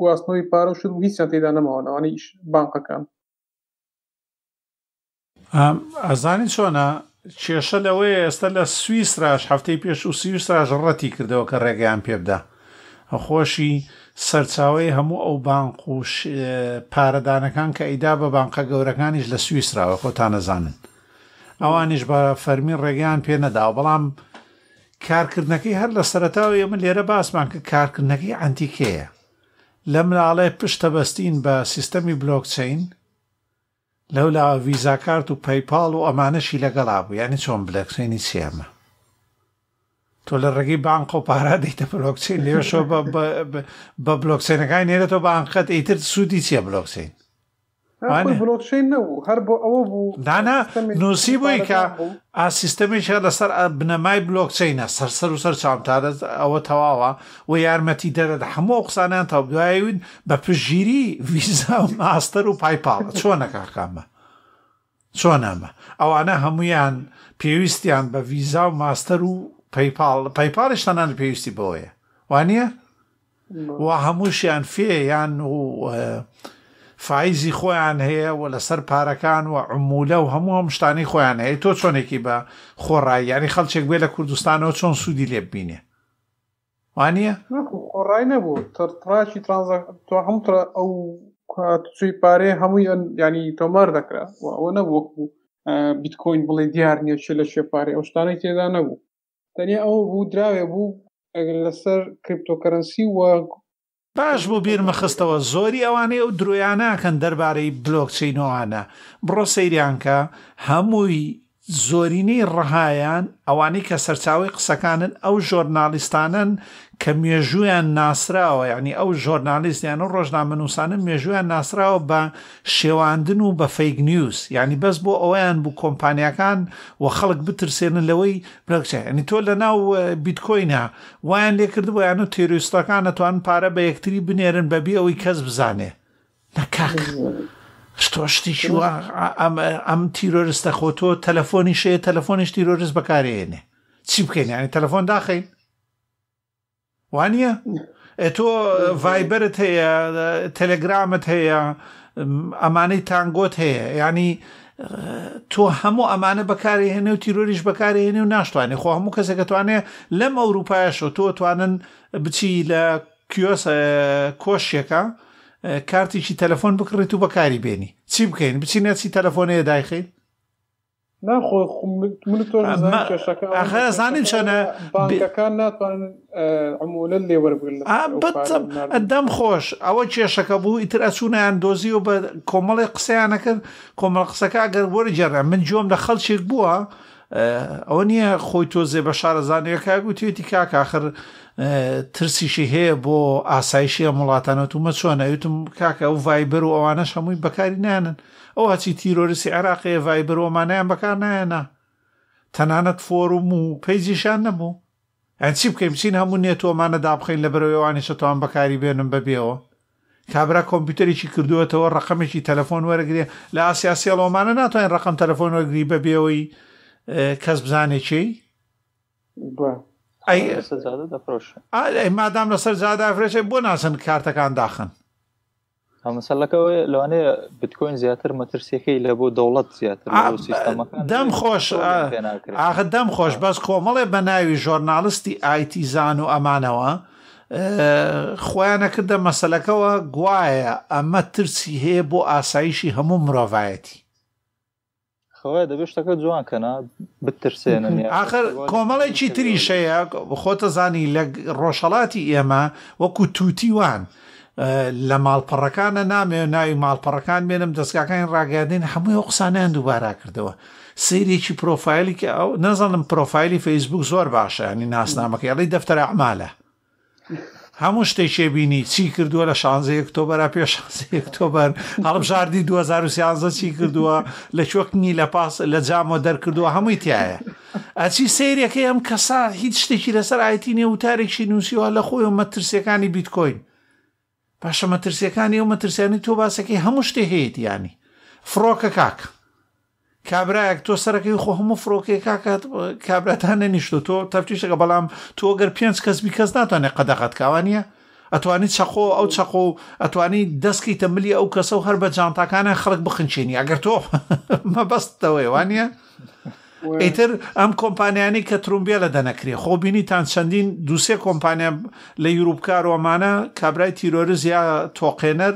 گواستنەوەی پارە و شت و هیچیان تێدا نەماوانەوانیش بانقەکان
ئەزانی چۆنە کێشە لەوەی ئێستا لە سوئیسراش هەفتەی پێش و سوئیسراش ڕەتی کردەوە کە ڕێگەیان پێبدا خۆشی سەرچاوی هەموو ئەو بانق و پارەدانەکان کە ئەیدا بە بانقە گەورەکانیش لە سوئیسراوە خۆتان نەزانن ئەوانیش بە فەرمی ڕێگەیان پێ نەدا بەڵام کارکردنەکەی هەر لە سەرتاوی ئەمە لێرە باسمان کە کارکردنەکەی ئەنتیکەیە لە مناڵێ پشتە بەستین بە سیستەمی بلۆکچین لەولا ویزاکارت و پەیپال و ئەمانەشی لەگەڵا بوو یعنی چۆن بلەکسێنی سێمە تۆ لە ڕێگەی بانق و پارا دەیتە بلۆکچین لێشۆ بە بلۆکسێنەکانی نێرە تۆ بانقەت ئیتر سوودی چیە بلۆکسین بلۆکشین
نەبوو هەر بۆ ئەوە بوو
دانا نووسی بۆی کە ئاسیستەمیش لەسەر بنەمای بلۆکچینە سەرسەر و سەر چامتارە ئەوە تەواوە و یارمەتی دەرەت هەموو قسانیان تا دوایون بە پژگیری ویزا و ماستەر و پایپاڵە چۆنە کاکامە چۆنامە ئەوانە هەمویان پێویستیان بە ویزا و ماستەر و پەیپاڵ پەیپارشتانان پێویستی بۆیە وانە؟ و هەمووشیان فێیان و فایزی خۆیان هەیە و لەسەر پارەکان و عمولە و هەموو ئەم شتانی خۆیان هەیە تۆ چۆنێکی بە خۆڕایی ینی خەڵچێک بێ لە کوردستانەوە چۆن سوودی لێ بینێ وانە
خۆڕای نەبوو تڕاکی هەم ئەو توی پارێ هەمووی ینی تۆمار دەکرا ئەوە نەبووەکو بیتکۆین بڵێ دیار نییە چ لە شێپارێ ئەو شتانەی تێدا نەبوو تەنیا ئەو بوو دراوێ بوو لەسەر کرپتۆکەرەنسی وە
باش بوو بیرمە خستەوە زۆری ئەوانەیە و درۆیان ناکەن دەربارەی بلۆکچینەوانە بڕۆ سەیرانکە هەمووی زۆرینەی ڕەهایان ئەوانەی کە سەرچاوی قسەکانن ئەو ژۆرنالیستانن کە مێژویان ناسراوە یعنی ئەو ژۆرنالیستیان و ڕۆژنامە نووسانە مێژویان ناسراوە بە شێواندن و بە فەیک نیوز یعنی بەس بۆ ئەویان بوو کۆمپانیەکان و خەڵک بترسێنن لەوەی بلکچە ینی تۆ لە ناو بیتکۆینە وایان لێکرد بۆ یان و تێریستەکان ئەتوان پارە بە یەکتری بنێرن بەبی ئەوەی کەس بزانێ نکاک. شتۆشتیشی ئەم تیرۆرستە خۆ تۆ تەلەفۆنی شەیە تەلەفۆنیش تیرۆرست بەکارێنێ چی بکەین ینی تەلەفۆن داخین وانە تۆ ڤایبەرت هەیە تەلەگرامت هەیە ئەمانەی تانگۆت هەیە ینی تۆ هەموو ئەمانە بەکاری هێنێ و تیرۆریش بەکاری هێنێ و ناشتوانێ خۆ هەموو کەسەکەتوانێ لەم ئەوروپایشەوە تۆ توانن بچی لە کیۆس کۆشیەکە کارتیشی تەلەفۆن بکڕێت و بەکاری بێنی چی بکەین بچینە چی تەلەفۆنەیە دایخین
زانیم
چەنە دەم خۆش ئەوە کێشەکە بوو ئیتر ئەچوونیان دۆزی و بە کۆمەڵی قسەیانەکرد کۆمەڵ قسەکە ئەگەر وەرجێرە من جۆم لە خەڵچێک بووە ئەوە نییە خۆی تۆزێ بە شارە زانانیەکە گوتیێتی کاکخر ترسیشی هەیە بۆ ئاسایشی ئەم وڵاتانەوە و مە چۆنە وتم کاکە و ڤایبەر و ئەوانەش هەمووی بەکاری نانن. ئەو هەچی تیرۆریسی عراقی ڤایبرۆمانیان بەکار نایەنە تەنانەت فۆروم و پەیجیشان نەبوو ئەن چی بکەین چین هەموو نێتۆمانە دابخین لە برەوەوانی شتوان بەکاری بێنم بەبێەوە کابرا کۆمپیوتەرێکی کردوێتەوە ڕقمێکی تەلەفۆن وەرەگرێ لە ئاسیاسیڵۆمانە ناتوانین ڕقم تەلەفۆن وەرگری بەبێەوەی کەس بزانێکی ئەی مادام لەسەر زادافرێشێ بۆ ناسن کارتەکان داخن
هەمەسەلەکەەوە لەوانەیە بتکۆین زیاتر مەترسیەکەی لە بۆ دەوڵەت زیاتر
دەم خۆش ئاخ دەم خۆش بەس کۆمەڵێ بە ناوی ژۆرنالیستی ئایتیزان و ئەمانەوە خۆیانەکردە مەسلەکەەوە گوایە ئەمە ترسی هەیە بۆ ئاساییشی هەموو مرۆڤایەتی
خۆی دەبێشتەکە جوان کەنا بترسێنن [laughs] آخر
کۆمەڵێکی تریشەیە خۆتە زانی لە ڕۆژەڵاتی ئێمە وەکو تووتیوان. لە ماڵپەڕەکانە نامێ ناوی ماڵپەڕەکان بێنم دەستگاکانی ڕاگەاندین هەمووی قسانیان دووبارا کردەوە سریکی پرۆفایلی کە ئەو نەزانم پرۆفایلی فەیسبوک زۆر باشە ینی ناسنامەکە ئەڵی دەفتەر ئەعمالە هەموو شتێکێ بینی چی کردووە لە شانزە ئۆکتۆبەرا پێش ئۆکتۆبر هەڵبژاردی 2013 چی کردووە لە چۆکنی لە پاس لە جامۆ دەرکردووە هەمووی تایە ئەچی سیرەکەی ئەم کەسا هیچ شتێکی لەسەر ئایتی نێ وتارێکی نووسیوە لە خۆی و مەترسیەکانی بیتکۆین پاشە مەترسیەکانی ئەو مەترسیانی تۆ باسەکەی هەموو شتێ هەیەی ینی فڕۆکە کاک کابراەک تۆ سەرەکەی خۆ هەموو فڕۆکێک کاکات کابراتان نەنیشتۆ تۆ تەفتیشەکە بەڵام تۆ گەر پێنج کەسبی کەس ناتوانێت قەدەقەت کاوانە ئەتوانی چەخۆ ئەو چەخۆ ئەتوانی دەستکی تەملی ئەو کەسە و هەر بە جانتاکانە خەڵک بخنچێنی ئەگەر تۆ [laughs] مەبەستەوەی وانە؟ ئیتر ئەم کۆمپانیانی کە ترومبیە لە دەنەکرێ خۆبینیتان چەندین دووسێ کۆمپانیا لە یوروپکارۆمانە کابرای تیرۆرز یا تۆقێنەر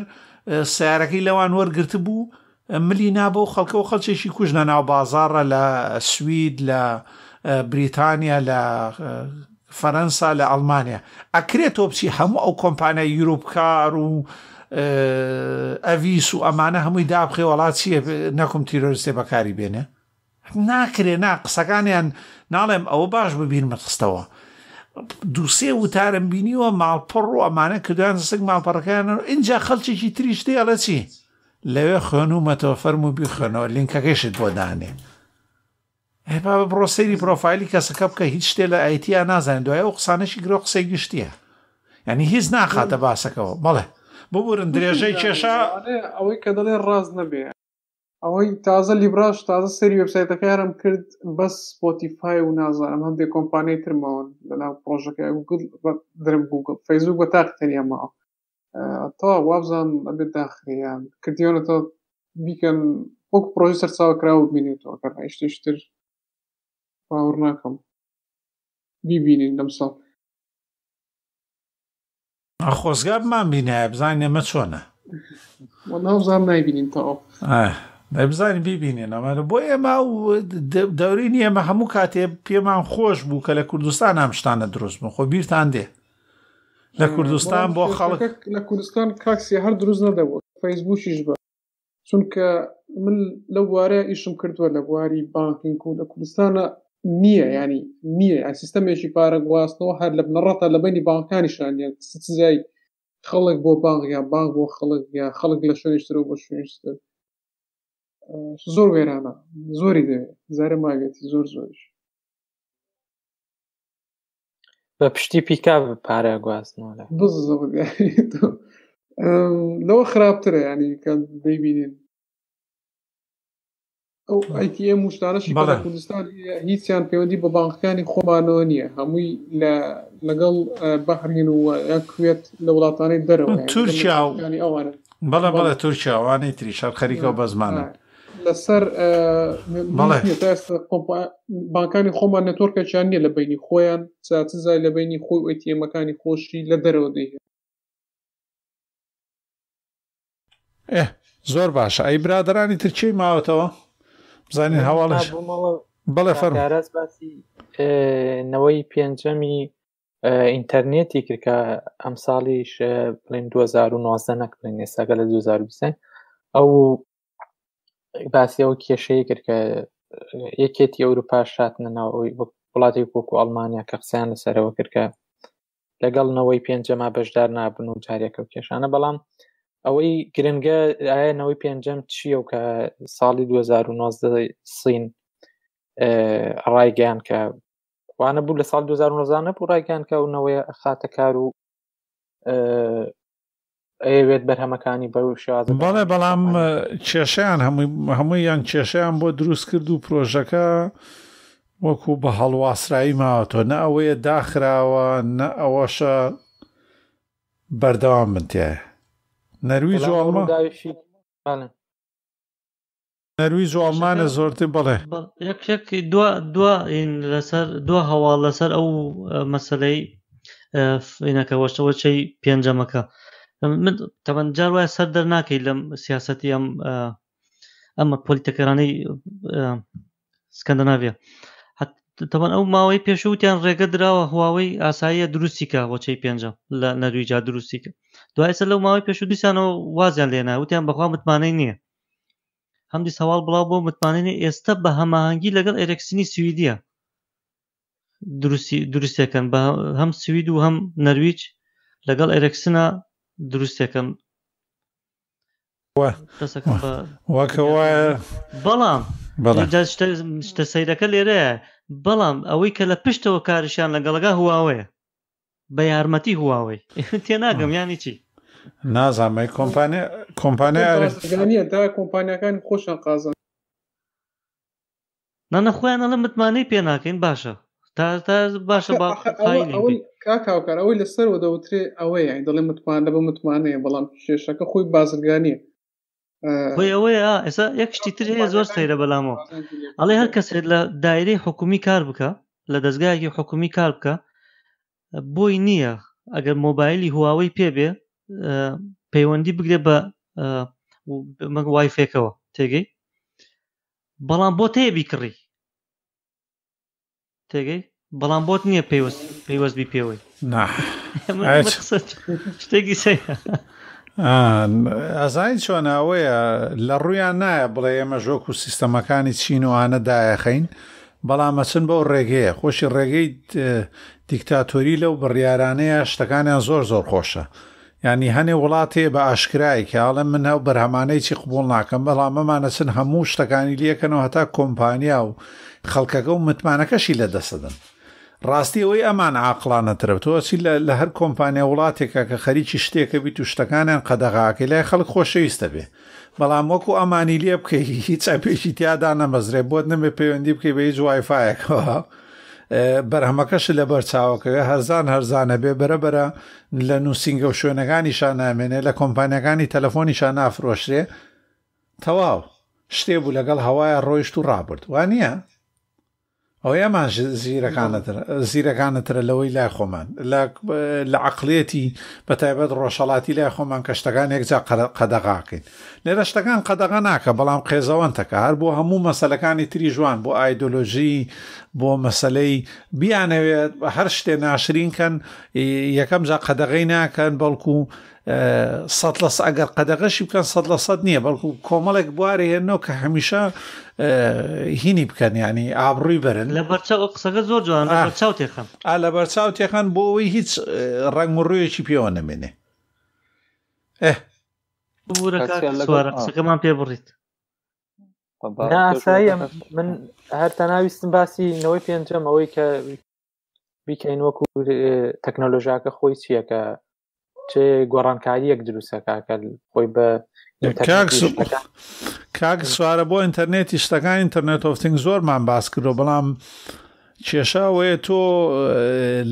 سیارەکەی لەوان وەرگرت بوو ملی نابە و خەڵکە و خەڵچێکی کوژنە ناو بازارڕە لە سوید لە بریتانیا لە فەرەنسا لە ئەلمانیا ئەکرێت تۆ بچی هەموو ئەو کۆمپانیا یوروپکار و ئەویس و ئەمانە هەمووی دابخێ وڵات چیە نەکم تیرۆرستێ بەکاری بێنێ ناکرێ نا قسەکانیان ناڵێم ئەوە باش ببینمە خستەوە دووسێ وتارم بینیوە ماڵپەڕ و ئەمانە کردویان سگ ماڵپەڕەکانەوە اینجا خەڵکیێکی تریشتی ئەڵە چی لەوێ خوێن و مەتەوەفەرم و بیخێنەوە لینکەکەشت بۆ دانێ هێپا بڕۆ سەیری پرۆفایلی کەسەکە بکە هیچ شتێ لە ئایتیا نازانین دوای ئەو قسانەشی گرۆ قسەی گشتیە ینی هیچ ناخاتە باسەکەەوە بەڵێ ببورن درێژەی کێشا
ئەوەی کە دەڵێ ڕاز نەبێ ئەوەی تازە لیبراش تازە سەری وبسایتەکەیارم کرد بەس سپۆتیفای و نازانم هەندێک کۆمپانیی ترمەوە لەناو پرۆژەکە گوگل درم گوگل فەیزوو بە تاق تەنیەمەوە تا وابزان ئەبێت داخریان کردیۆنەوە بیکەن وەک پرۆژی سەرچاو کراوە بینێتەوە کە هشتشتر باوەڕ ناکەم بیبینین
لەم ساڵ خۆزگابمان بینە بزانێ مە چۆنە ناوزان نایبینین تا بزانین بیبینێن ئەمانە بۆ ئێمە دەوری نیە ئەمە هەموو کاتێ پێمان خۆش بوو کە لە کوردستان ئەمشتانە دروست بوو خۆ بیرتان دێ لە کوردستان بۆ خەڵک
لە کوردستان کاکسی هەر دروست نەدەبوو فەیسبوکیش بە چونکە من لە وارەیە ئیشم کردووە لە بواری بانکینگ و لە کوردستانە نییە ینی نییە سیستەمێکی پارە گواستنەوە هەر لە بنەڕەتە لە بینی بانکانیشان سزای خەڵک بۆ بانک یا بانک بۆ خەڵک یا خەڵک لە شوێنشتر بۆ شوێنشتر زۆر وێرانە زۆری دەوێت زارە ماگەتی زۆر زۆریش
بە پشتی پیکا پارە گواستنەوە
لەوە خراپترە ینی کە دەیبینین ئەو ئەیتیە موشتانەشی کوردستان هیچیان پەیوەندی بە بانکەکانی خۆمانەوە نییە هەمووی لە لەگەڵ بەهرین و کوێت لە وڵاتانی دەرەوە تورکیا ئەوانە بەڵە بەڵە
تورکیاوانەی تریشار خەریکەوە بە زمانە
لەسەر بانکانی خۆمان نەتۆرکەچیان نیە لە بینی خۆیان چاچزای لە بینی خۆی ئەتیەمەکانی خۆشی لە دەرەوە دەیە
زۆر باشە ئەی برادرانی ترچی ماوەتەوە بزانین هەواڵش
بڵێ فەرارز باسی
نەوەی پێنجەمی
ئینتەرنێتی کردکە ئەم ساڵیش بڵین 2019 نەک بڵین ێساگە لە 2020 ئەو باسیەوە کێشەیە کرد کە یەکێتی ئەوروپا شاتنەوەی وڵاتی وەکو ئەلمانیا کە قسەیان لەسەرەوە کردکە لەگەڵنەوەی پێنجەما بەشدار نابن و جارێکە و کێشانە بەڵام ئەوەی گرنگە ئاەنەوەی پێنجەم چییە و کە ساڵی 2009 سین ڕایگەیان کە وانە بوو لە سال 2009 نەبوو ڕایگەان کە و نەوەی خاتە کار و ئەوێت بەرهەمەکانی بەو شاز
بەڵێ بەڵام کێشیان هەمووییان کێشیان بۆ دروست کرد و پرۆژەکە وەکو بە هەڵواسرایی ماوەتۆ نە ئەوەیە داخراوە نە ئەوەشە بەردەوام منتێ نەروی جوڵمە نەروی جوڵمانە زۆرتر بڵێ
یەکێکی دو دو لەسەر دو هەواڵ لەسەر ئەو مەسلەی فینەکە وەشتەوە چەی پێنجەمەکە من تەمەجار وایە سەر دەرناکەی لەم سیاستی ئەم ئەمە پۆلیتەکەرانەی سکەندەناویە تەمەەن ئەو ماوەی پێشوتیان ڕێگە درراوە هواوەی ئاساییە دروستیکە وەچەی پێنجە لە نەرویجا دروستیکە دوایسە لەو ماوەی پێشو دیسانەوە وازیان لێنا وتیان بەخوا متمانەی نییە هەمدی ساواڵ بڵاو بۆ متمانێنی ئێستا بە هەماهنگگی لەگەڵ ئێرەکسینی سویدە دروستی دروستەکەن بە هەم سوید و هەم نەرویج لەگەڵ ئێرەکسنا دروست دەکەم
واکە وایە بەڵام
شتە سیرەکە لێرەیە بەڵام ئەوەی کە لە پشتەوە کارشیان لەگەڵگا هواوەیە بە یارمەتی هواوەی [laughs] تێ ناگەم ینی چی نازانمە کۆمپانیا کۆمپانیاگانە
دا کۆمپانیەکان خۆشە قازان
نەنە خۆیان ئەڵە متمانەی پێ ناکەین باشە باشە
کاکاوکار ئەوەی لەسەرەوە دەوترێ ئەوەیە دەڵێ متمان لە بە متمانەیە بەڵام شێشەکە خۆی بازرگانیە
بۆی ئەوەیە ئێستا یەک شتی تر هەیە زۆر سەیرە بەلامەوە ئەڵێ هەر کەسێت لە دایرەی حکومی کار بکە لە دەستگایەکی حکومی کار بکە بۆی نییە ئەگەر مۆبایلی هواوەی پێبێ پەیوەندی بگرێ بە مەگ وایفێکەوە تێگەی بەڵام بۆ تەیە بیکڕی تێگەی بەڵام بۆت نییە پێوەست
پێیوەستبی پێوەی شتێکی سەی ئازای چۆناوەیە لە ڕویان نایە بڵێ ئێمە ژۆک و سیستەمەکانی چین و ئاەدایەخەین بەڵام مەچن بەو ڕێگەیە خۆشی ڕێگەی دیکتاتۆری لەو بڕیارانەیە شتەکانیان زۆر زۆر خۆشە ینی هەنێ وڵاتێ بە ئاشکرایی کەڵم من هەو بەرهەمانەی چی قوبول ناکەم بەڵام مەمانە چن هەموو شتەکانی لەکەنەوە هەتا کۆمپانیا و خەڵکەکە و متمانەکەشی لە دەسەدەن ڕاستی ئەوەی ئەمان عقلانەترە تۆچی لە هەر کۆمپانیا وڵاتێکە کە خەریکی شتێکە بیت و شتەکانیان قەدەغاکەی لای خەڵک خۆشەویستە بێ بەڵام وەکو ئەمانی لێ بکەی هیچ ئەپێکی تیادا نەمەزرێ بۆت نمێ پەیوەندی بکەی بە هیچ وایفاایەکەوە بەرهەمەکەش لە بەرچاوەکەوە هەرزان هەرزانە بێ بەرەبرە لە نووسنگە و شوێنەکانی شانامێنێ لە کۆمپانیەکانی تەلەفۆنی شانافرۆشرێ تەواو شتێ بوو لەگەڵ هەوایە ڕۆیشت و ڕابرد وانە ئەوەیەمان زیرەکانەتر زیرەکانەترە لەوەی لای خۆمان لە عقلێتی بە تایبەت ڕۆژەڵاتی لای خۆمان کە شتەکان یەکجا قەدەغاکەین لێرە شتەکان قەدەغا ناکە بەڵام قێزەوەن تەکار بۆ هەموو مەسلەکانی تری جوان بۆ ئایدۆلۆژی بۆ مەسلەی بیانەوێت هەر شتێ ناشرینکەن یەکەم جا قەدەغی ناکەن بەڵکو و سەد لە ئەگەر قەدەغەشی بکەن سەد لە سەد نییە بەڵکو کۆمەڵێک بوارێنەوە کە هەمیشە هینی بکەن ینی ئابڕووی بەرن لە بەرچاو قسەکە زۆر جوان چاو تێخم لە بەرچاو تێخان بۆ ئەوی هیچ ڕنگڕوویەکی پێوە نەمێنێ قسەکەمان پێ بڕیت ناسایە
من
هەرتا ناویستم باسی نەوەی پێنجەم ئەوەی کە بیکەین وەکو تەکنۆلۆژاکە خۆی چیەکە چێ گۆڕانکاریەک دروستەکە خۆی بە
کاک سوارە بۆ ئینتەرنێتی شتەکان ئینتەرنێت ئۆفتنگ زۆرمان باس کردو بەڵام کێشاوەیە تۆ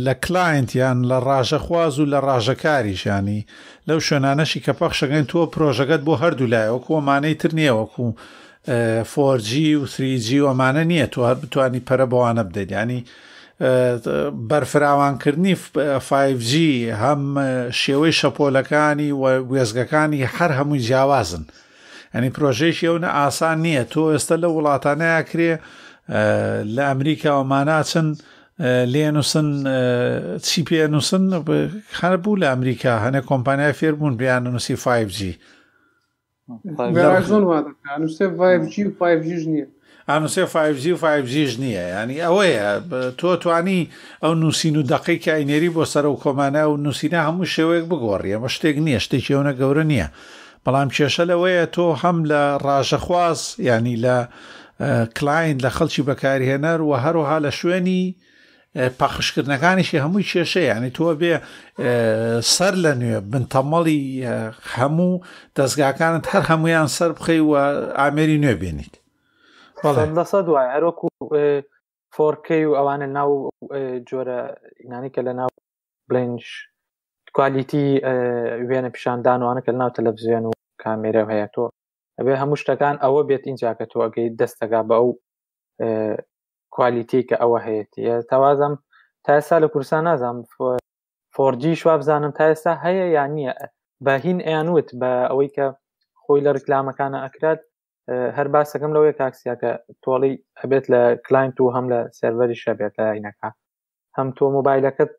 لە کلاینت یان لە ڕاژەخواز و لە ڕاژەکاریشانی لەو شوێنانەشی کە پەخشەکەن تۆ پرۆژەکەت بۆ هەردوو لایەوە کۆمانەی تر نییە وەکو فۆجی و سریجی وەمانە نییە تۆ هەر بتانی پەرە بەوانە بدەیت ینی بەرفراوانکردنی 5G هەم شێوەی شەپۆلەکانی و گوێزگەکانی هەر هەمووی جیاوازن ئەنی پرۆژێکی ئەوە ئاسان نییە تۆ ئێستا لە وڵاتانەیە کرێ لە ئەمریکا وماناچن لێنووسن چی پێنووسن خەر بوو لە ئەمریکا هەنە کۆمپانیای فێربوون بیان نووسی 5G
5G نییە
ئانووسێ 5 5زیش نییە ینی ئەوەیە تۆ توانی ئەو نووسین و دقیق ئاینێری بۆ سەر و کۆمانە و نووسینە هەموو شێوەیەک بگۆڕی ئەمە شتێک نییە شتێکی ئەوە گەورە نییە بەڵام کێشە لەوەیە تۆ هەم لە ڕژەخواز ینی لە کلاین لە خەڵکی بەکارهێنەر و هەروها لە شوێنی پەخشکردنەکانیشی هەمووی کێشەیە ینی تۆ بێ سەر لە نوێ بنتەمەڵی هەموو دەستگاکانت هەر هەمویان سەر بخەی و ئامێری نوێ بێنیت. لە
دوای هەرۆک و فۆرکی و ئەوانە ناو جۆرە ینانی کە لە ناو بلنج کوالیتی وێنە پیشاندان وانە کە ناو تەلەڤزیێن و کامێرە هەیە تۆ ئەبێ هەموو شتەکان ئەوە بێت اینجا کە تۆ ئەگەی دەستەگا بە ئەو کوالیتی کە ئەوە هەیەی تەوازم تا ئێستا لە کورسان نازانم فۆرجی شوا بزانم تا ئێستا هەیە یان نییە بەهین ئەیانوت بە ئەوەی کە خۆی لە ڕکلامەکانە ئەکرات هەر باسەکەم لەوەی کاکسیاکە تۆڵی ئەبێت لە کلاین و هەم لە سەرەری شەبێت لە عینەکە هەم تۆ مۆبایلەکەت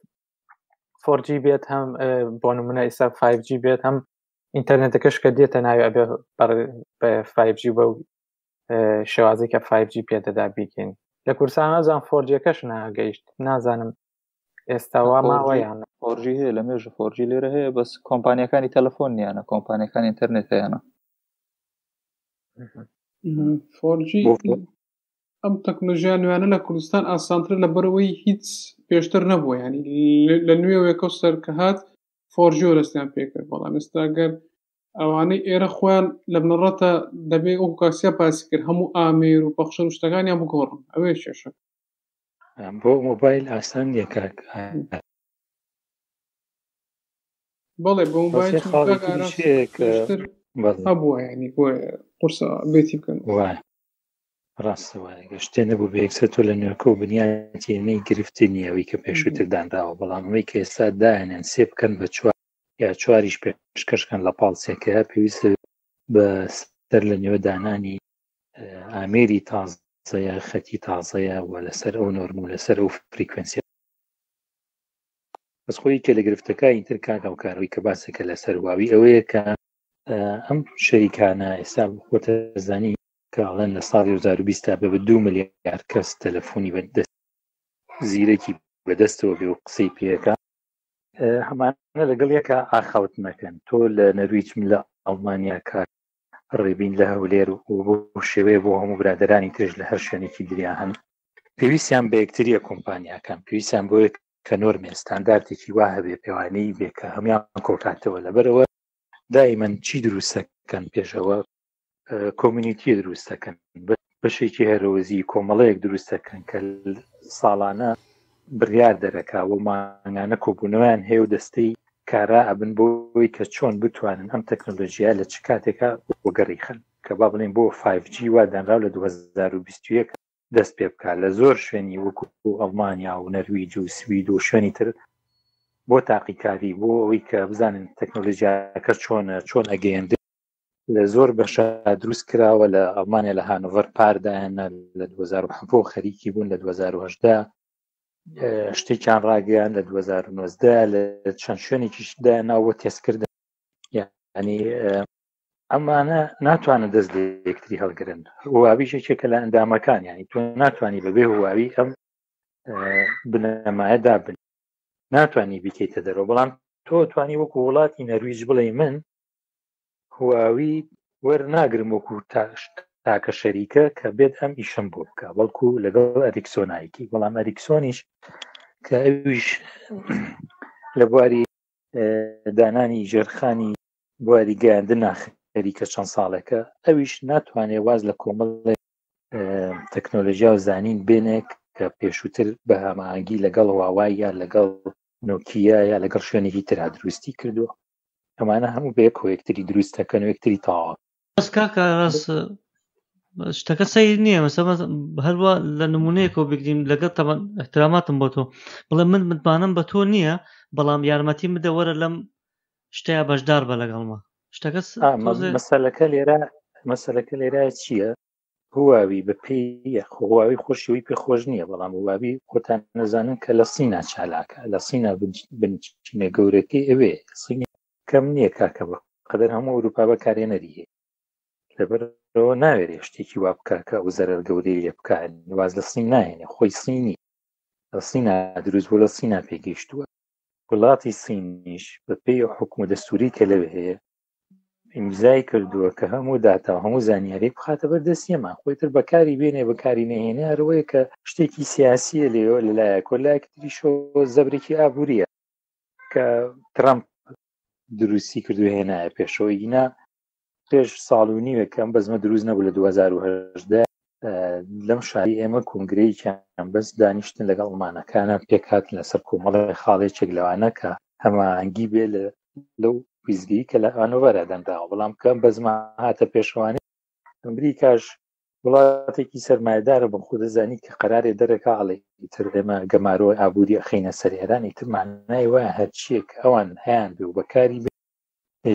4G بێت هەم بۆ نمونە ئیسا 5G بێت هەم ئینتەرنێتەکەش کە دێتە ناوی ئەبێ 5G بە شێوازی کە 5G پێدەدا بیکەین لە کورسان نازان فۆرجەکەش ناگەیشت نازانم ئێستاوا
ماوەیان فۆرجی هەیە لە مێژ فۆرجی لێرە هەیە بەس کۆمپانیەکانی تەلەفۆنیانە کۆمپانیەکان ئینتەرنێت هیانە
فۆجی ئەم تەکنۆژیان نوێنە لە کوردستان ئاسانتر لە بەرەوەی هیچ پێشتر نەبووە ینی لە نوێوەیەکە سەرکە هاات فۆرژۆ دەستیان پێکرد بەڵام ئێستاگەر ئەوانەی ئێرە خۆیان لە بنڕەتە دەبێت ئەو کاسیا پاسی کرد هەموو ئامێر و پەخشن و شتەکانیان بگۆڕن ئەوێ
شێشە بۆ مۆبایل ئاسان یەکاک بەڵێ بۆ هەبووە ینی قرسە بێتی بکەن وایە ڕاستەوە گەشتێ نەبوو بێکسە تۆ لە نوێکە و بنیاتیەی گرفتی نیەوەی کە پێشووتردانراوە بەڵامەوەی کە ئێستا داێنێن سێ بکەن بە چوار یا چواریش پێشکەشکەن لە پاڵسێکە پێویست بە دەر لە نوێ دانانی ئامێری تازەیە خەتی تازەیە و لەسەر ئەو نۆرممو لەسەر ئەو فریکوەنسی بەسخۆی کە لە گرفتەکە ئینتر کاکە و کاروی کە باسەکە لەسەر واوی ئەوەیە کە ئەم شەریکانە ئێستا خۆتە زانی کاڵەن لە ساڵی 2020 تا بە دو ملیار کەس تەلەفۆنی بەدەست زیرەکی بەدەستەوە بێ و قسەی پێەکە هەمانە لەگەڵ یەکە ئاخاوت مەکەن تۆ لە نەرویچم لە ئەڵمانیا کار ڕێبین لە هەولێر و بۆ شێوێ بۆ هەموو برادرانی تێژ لە هەر شوێنێکی دریا هەن پێویستیان بە یەکتریە کۆمپانیاکان پێویستیان بۆ کە نۆرمێ ستانداردێکی وا هەبێ پێوانەی بێ کە هەمیان کۆکاتەوە لەبەرەوە دایمەن چی دروستەکەن پێشەوە کۆمیونیتی دروستەکەن بەشێکی هەرۆزی کۆمەڵەیەک دروستەکەن کە ساڵانە بریار دەرەکە و ماگانە کۆبوونەوەیان هەیە و دەستەی کارا ئەبن بۆی کە چۆن بتوانن ئەم تەکنۆلۆژیە لە چ کاتێکە وەگەڕیخن کە با بڵین بۆ 5G وادانراو لە 2020 دەست پێ بکات لە زۆر شوێنی وەکو ئەڵمانیا و نەرویج و سوید و شوێنی تر بۆ تاقیکاری بۆ ئەوی کە بزانن تەکنۆلژیاکە چۆنە چۆن ئەگەیند لە زۆر بەشە دروست کراوە لە ئەڵمانیا لە هانوڤەر پاردایەنە لە 2010 خەریکی بوون لە 2010 شتێکیان ڕاگەیان لە 2009 لە چەند شوێنێکیشدا ناوە تێستکردن ینی ئەمانە ناتوانە دەست یەکتری هەڵگرن هواویشێکێکە لە ئەندامەکان ینی تۆ ناتوانانی بەبێ هواوی ئەم بنەمایە دابن ناتوانانی بکەیتە دەرەوە بەڵام تۆ توانی وەکو وڵاتی نەرویج بڵێ من هواوی وەرناگرم وەکو تاش تاکە شەریکە کە بێت ئەم ئیشم بۆ بکە بەڵکو لەگەڵ ئەریکسۆنایکی بەڵام ئەریکسۆنیش کە ئەویش لە بواری دانانی ژێرخانی بواری گەیاندن ناخەریکە چەند ساڵەکە ئەویش ناتوانێت واز لە کۆمەڵێ تەکنۆلژیا و زانین بێنێک کە پێشووتر بە هەماگی لەگەڵ واوای یا لەگەڵ نۆکیە یا لەگەڵ شوێنێکی تررا دروستی کردووە ئەمانە هەموو بەیە کۆیەکتری دروستەکەن و یەکتری تاوە
کاکە ڕاست شتەکە سیر نییە مەسە هەروە لە نمونەیەکەوە بگریم لەگەڵ احتراماتم بۆ تۆ بڵێ من متبانم بە تۆ نییە بەڵام یارمەتی بدەوەرە لەم شتەیە بەشدار بە لەگەڵمە شتەکە
مەسەلەکە لێرە مەسەلەکە لێرە چییە هواوی بەپی هواوی خۆشیەوەی پێ خۆش نییە بەڵام هواوی خۆتان نەزانن کە لە سینا چالاکە لە سینا بنچینە گەورەکەی ئەوێ سنی کەم نییە کاکە بە قەدەر هەموو ئەوروپا بەکارێنەریە لەبەرەوە ناوێت شتێکی وا بکاکە ئەو زەرەر گەورەی لێ بکار واز لە سین نایێنێ خۆی سینی لە سینا دروست بۆ لە سینا پێگەیشتووە وڵاتی سینیش بە پێی حکوم دەستوری کە لەوێ هەیە ئیمزای کردووە کە هەموو داتا هەموو زانیاری بخاتە بەردەستیەمان خۆیتر بەکاری بێنێ بەکاری نهێنێ هەروەیە کە شتێکی سیاسیە لێەوە لەلایە کۆلاکتری شۆ زەبرێکی ئابوووریە کە ترامپ دروستی کردو هێنایە پێشەوەی گینا پێش ساڵونیوە کەم بەزمە دروست نەبوو لە 2010 لەم شاری ئێمە کنگرەیان بەس دانیشتن لەگەڵمانەکانە پێکات لەسەر کۆمەڵی خاڵێک چێک لەوانە کە هەماهنگگی بێ لە لەو ویزگی کە لە ئەنۆڤەرە دەنداوە بەڵام کەم بە زمان هاتە پێشوانی ئەمریکاش وڵاتێکی سەرمایدارە بم خود دەزانی کە قەرارێ دەرەکاڵێ تر ئێمە گەمارۆی ئابووری خینە سەرێرانی ترمانای وایە هەرچیەک ئەوان هیان بێ و بەکاری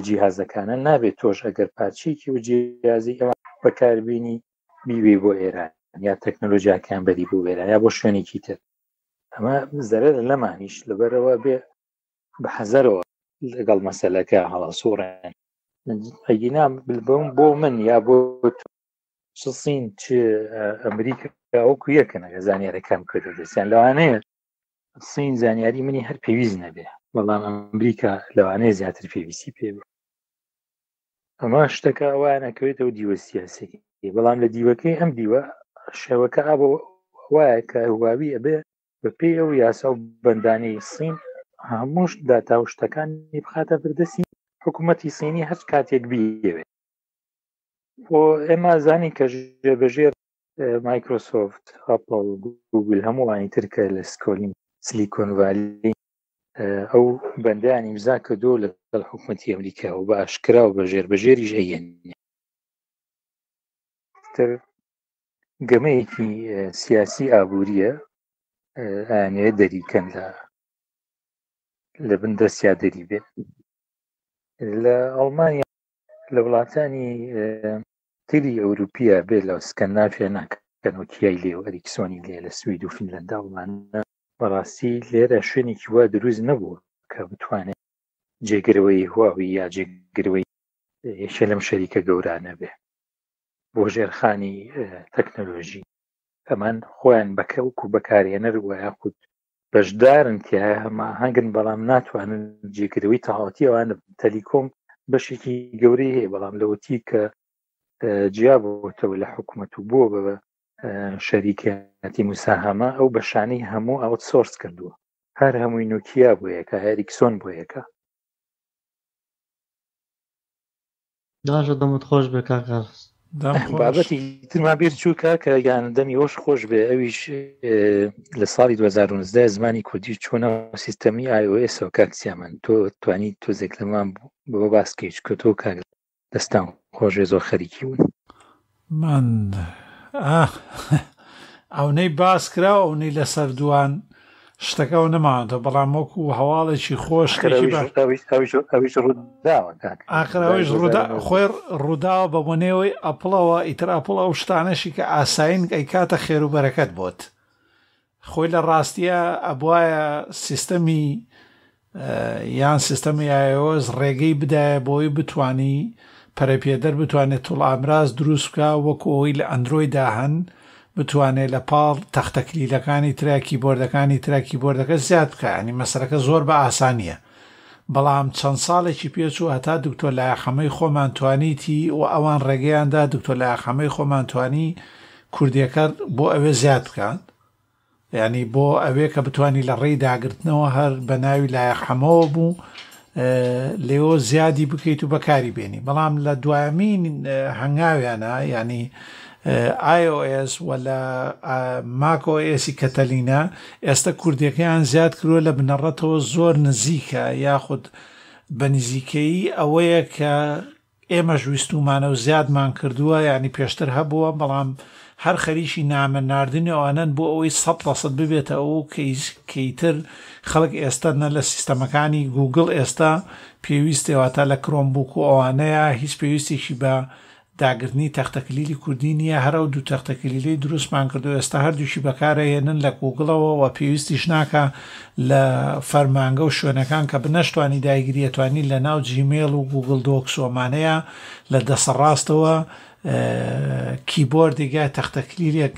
جیهازەکانە نابێت تۆش ئەگەر پارچێکی و جیازی ئەوان بەکاربیێنی بیوێ بۆ ئێران یا تەکنۆلۆژیاکیان بەری بۆ وێرا یا بۆ شوێنێکی تر ئەمە زەرە لەمانیش لەبەرەوە بێ بە حەزەرەوە لەگەڵ مەسلەکە هەڵە سوورێن ئەگینا بم بۆ من یا بۆ سین چ ئەمریکا ئەو کویەکەنەکە زانیارەکەم کرد دەستیان لەوانەیە سین زانیاری منی هەر پێویست نەبێ بەڵام ئەمریکا لەوانەیە زیاتر پێویستی پێ ئەمە شتەکە ئەوانەکەوێتەوە دیوە سیاسی بەڵام لە دیوەکەی ئەم دیوە شێوەکە ئابەوە وایە کە هواوی ئەبێ بە پێی ئەو یاسا و بەندانی سین هەمووش داتا و شتەکانی بخاتە بردەسی حکوومەتتی سینی هەچ کاتێک بیوێت بۆ ئێمە زانی کە ژێبژێر مایکرۆسۆفت ئەپل گوگل هەمووانی ترکە لە سکۆلین سلیکۆنڤالی ئەو بەندیانی مزا کە دۆ لەگەڵ حکوومەتتی ئەمریکا و بە ئاشکرا و بە ژێربەژێری ژەیەنتر گەمەیەکی سیاسی ئابوووریە ئاێ دەریکەن لە لە بن دەستیا دەری بێت لە ئەڵمانیا لە وڵاتانی تری ئەوروپیا بێ لە سکەنافێ ناکەنۆکیای لێ ئەریکسۆنی لێ لە سوید و فینلەنداڵمان بەڕاستی لێرە شوێنێکی وا دروست نەبوو کە بتوانێت جێگرەوەی هواوی یا جێگرەوەی یەکێ لەم شەریکە گەورانە بێ بۆ ژێرخانی تەکنەلۆژی ئەمان خۆیان بەکە وکو بەکارێنەر وە یاخود بەشدارن تایە هەماهنگن بەڵام ناتوانن جێکردەوەی تەهاتی ئەوان تەلیکۆم بەشێکی گەورەی هەیە بەڵام لەوتی کە جیابەوەتەوە لە حکوومەت و بووە بە شەریکەتی موساهەمە ئەو بەشانەی هەموو ئەوت سۆرس کردووە هەر هەمووی نوکیا بۆ یەکە هەریکسۆن بۆ یەکە
داژە دەمت خۆش بێ کاکەست بابەتی
ترمان بیر چووکە کە یان دەمی وەش خۆش بێ ئەویش لە ساڵی 2010 زمانی کوردی چۆنەوە سیستەمی iOS و کاکسیامان تۆ توانی تۆزێک لەمان بۆ باسکەیت کە تۆ کاک دەستان خۆشێ زۆر خەریکی بوون
من [laughs] ئەو نەی باس کرا و نەی لەسەر دووان شتەکەەوە نەماوەتە بەڵام وەکو هەواڵێکی خۆش
ئاخراویش ڕوودا خۆی
ڕووداوە بە بۆنێەوەی ئەپڵەوە ئیتراپڵ ئەو شتانەشی کە ئاساین ئەی کاتە خێروبەرەکەت بۆت خۆی لە ڕاستیە ئەبواە سیستەمی یان سیستەمی ئایۆز ڕێگەی بدایە بۆی بتانی پەرەپێدەر بتوانێت توڵ ئامراز دروستکە وەکو ئەوی لە ئەندروۆی داهەن و بتوانێت لە پاڵ تەختەکلیلەکانی تراکی بردەکانی تراکی بردەکە زیاد بکە ینی مەسەرەکە زۆر بە ئاسانیە بەڵام چەند ساڵێکی پێچوو هەتا دکتۆر لایەخەمەی خۆمانتوانیتی و ئەوان ڕێگەیاندا دکتۆر لایەخەمەی خۆمانتوانی کوردیەکە بۆ ئەوێ زیاد بکات ینی بۆ ئەوێ کە بتانی لە ڕێی داگرتنەوە هەر بە ناوی لایەخەمەوە بوو لێەوە زیادی بکەیت و بەکاری بێنی بەڵام لە دوایمین هەنگاویانە ینی iOS و لە ماکۆئسی کەتەلینا ئێستا کوردیەکەیان زیاد کروە لە بنەڕەتەوە زۆر نزیکە یاخود بە نزیکەی ئەوەیە کە ئێمە ژویستومانە و زیادمان کردووە ینی پێشتر هەبووە بەڵام هەر خەریشی نامە نردنی ئەوانەن بۆ ئەوەی ١ ببێتە ئەو کەیتر خەڵک ئێستا نە لە سیستەمەکانی گوگل ئێستا پێویستێواتە لە کرۆمبووک و ئەوانەیە هیچ پێویستێکی بە داگررتنی تەختەکلیلی کوردی نیە هەرە و دوو تەختەکلیلی دروستمان کردو ئێستا هەردووشی بەکارهێنن لە گوگڵەوە و پێویستیش ناکە لە فەرمانگە و شوێنەکان کە بنەشتوانی دایگریەتوانی لە ناو جیمێل و گوگل دۆکسۆمانەیە لە دەسەڕاستەوە کیبۆردێکگای تەختەکلیلێک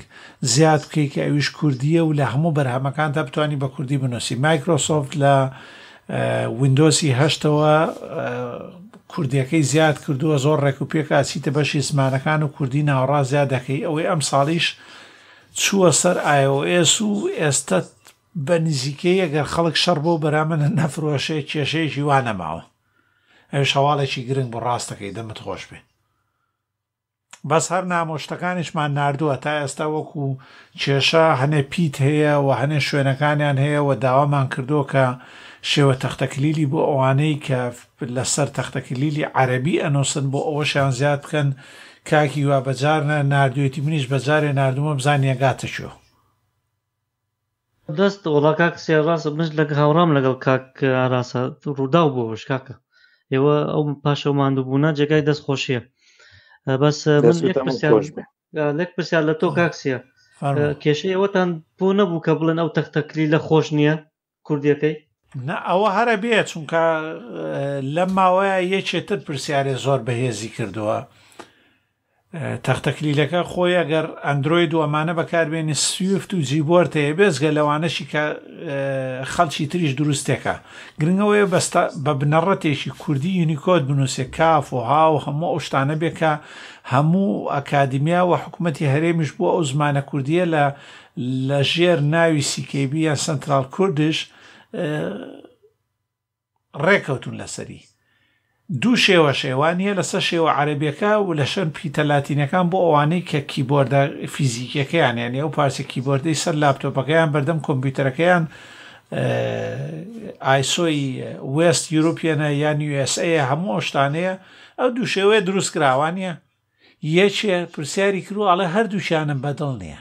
زیاد بکەی کە ئەویش کوردیە و لە هەموو بەرهەمەکان تا بتانی بە کوردی بنووسی مایکرۆسۆفت لە وینندۆسی هەشتەوە کوردیەکەی زیاد کردووە زۆر ڕێک و پێکا چیتە بەشی زمانەکان و کوردی ناوڕا زیاد دەکەی ئەوەی ئەم ساڵیش چووە سەر آیOS و ئێستا بە نزیکەی ئەگەر خەڵک شەڕ بۆ بەرامنە نەفرۆشێ کێشەیەکی وانەماوە ئەوش هەواڵێکی گرنگ بۆ ڕاستەکەی دەمت خۆش بێ بەس هەر نامۆشتەکانیشمان نردووە تا ئێستا وەکو کێشە هەنێ پیت هەیە و هەنێ شوێنەکانیان هەیە و داوامان کردووە کە شێوە تەختەکلیلی بۆ ئەوانەی کە لەسەر تەختەکلیلی عەربی ئەنووسن بۆ ئەوە شیان زیاد بکەن کاکی وا بەجار نردوێتی منیش بەجارێ نردومە بزانانیگاتەشوە
دەست وڵا کاک سێڕاستە منش لە هاوڕام لەگەڵ کاک ئاراسە ڕوودا بۆ شکاکە ئێوە ئەو پاشە ماندووبوونا جێگای دەستخۆشیە بەس لەک پرسیار لە تۆ کاکسیە کێشەی ئەوەتان بۆ نەبوو کە بڵێن ئەو تەختەکلی لە خۆش نییە کوردیەکەی
ئەوە هەرە بێ چونکە لە ماوەیە یەکێتر پرسیارێ زۆر بەهێزی کردووە تەختەکلیلەکە خۆی ئەگەر ئەندروۆی دووەمانە بەکاربێنی سویفت و جیبۆرتێ بێزگە لەوانەشی کە خەڵکی تریش دروستێکە گرنگەوەی بە بنەڕەتێکی کوردی یونیکۆت بنووسێ کاف و هاو هەموو ئەو شتانە بێکە هەموو ئەکادمیا و حکوومەتتی هەرێمیش بووە ئەو زمانە کوردیە لە لە ژێر ناوی سیکبی یان سنترال کوردش ڕێکەوتون لەسەری دوو شێوە شێوان هەیە لەسەر شێوە عربیەکە و لە شەر پیتەلاتینەکان بۆ ئەوانەی کە کیبۆردە فیزیکەکەیان یان ئەو پارچە کیبۆردەی سەر لاپتۆپەکەیان بەردەم کۆمپیوتەرەکەیان ئایسۆی وست یوروپیانە یان USA هەموو شتانەیە ئەو دوو شێوەیە دروست کراوانە یەکێ پرسیاری کرو ئاڵە هەردووشیانم بەدڵ نییە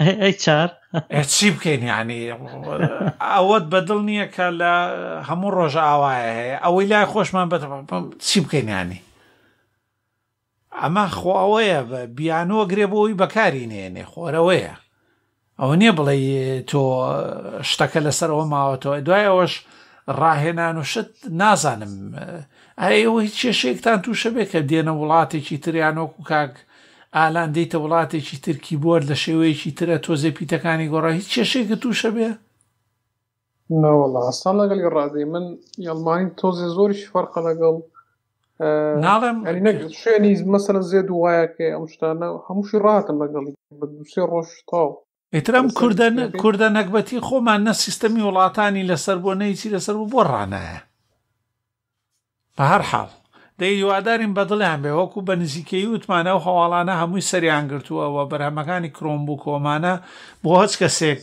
ئەی چار چی بکەین ینی ئەوەت بەدڵ نییە کە لە هەموو ڕۆژە ئاوایە هەیە ئەوەی لای خۆشمان بە چی بکەین ینی ئەمە خواوەیە بە بیانۆ گرێبەوەی بەکاری نێنێ خۆرەوەیە ئەوە نییە بڵێ تۆ شتەکە لەسەرەوە ماوەتەوە دوای ئەوەش ڕاهێنان و شت نازانم ئەوەی کێشێکتان تووشە بێ کە دێنە وڵاتێکی تریانۆک و کاک ئالان دەیتە وڵاتێکی ترکی بۆر لە شێوەیەکی ترە تۆزێ پیتەکانی گۆڕا هیچ کێشێکە تووشە بێ
نەوەڵ ئاسان لەگەڵ ڕازی من یڵمانی تۆزێ زۆریش فەرقە لەگەڵ ناڵێم شوێنی مەسەر زێد وایەکە ئەم شتانە هەمووشی ڕاتم لەگەڵی بە دووسێ ڕۆژ تاو
ئیترم کوردە کووردە نەکبەتی خۆمان نە سیستەمی وڵاتانی لەسەر بۆ نەیچی لەسەر بۆ ڕانایە بە هەر حاڵ دەی هیوادارین بەدڵیان بێ وەکو بە نزیکەی وتمانە و هەواڵانە هەمووی سەریان گرتووەوە بەرهەمەکانی کرۆمبوو کۆمانە بۆ هەچ کەسێک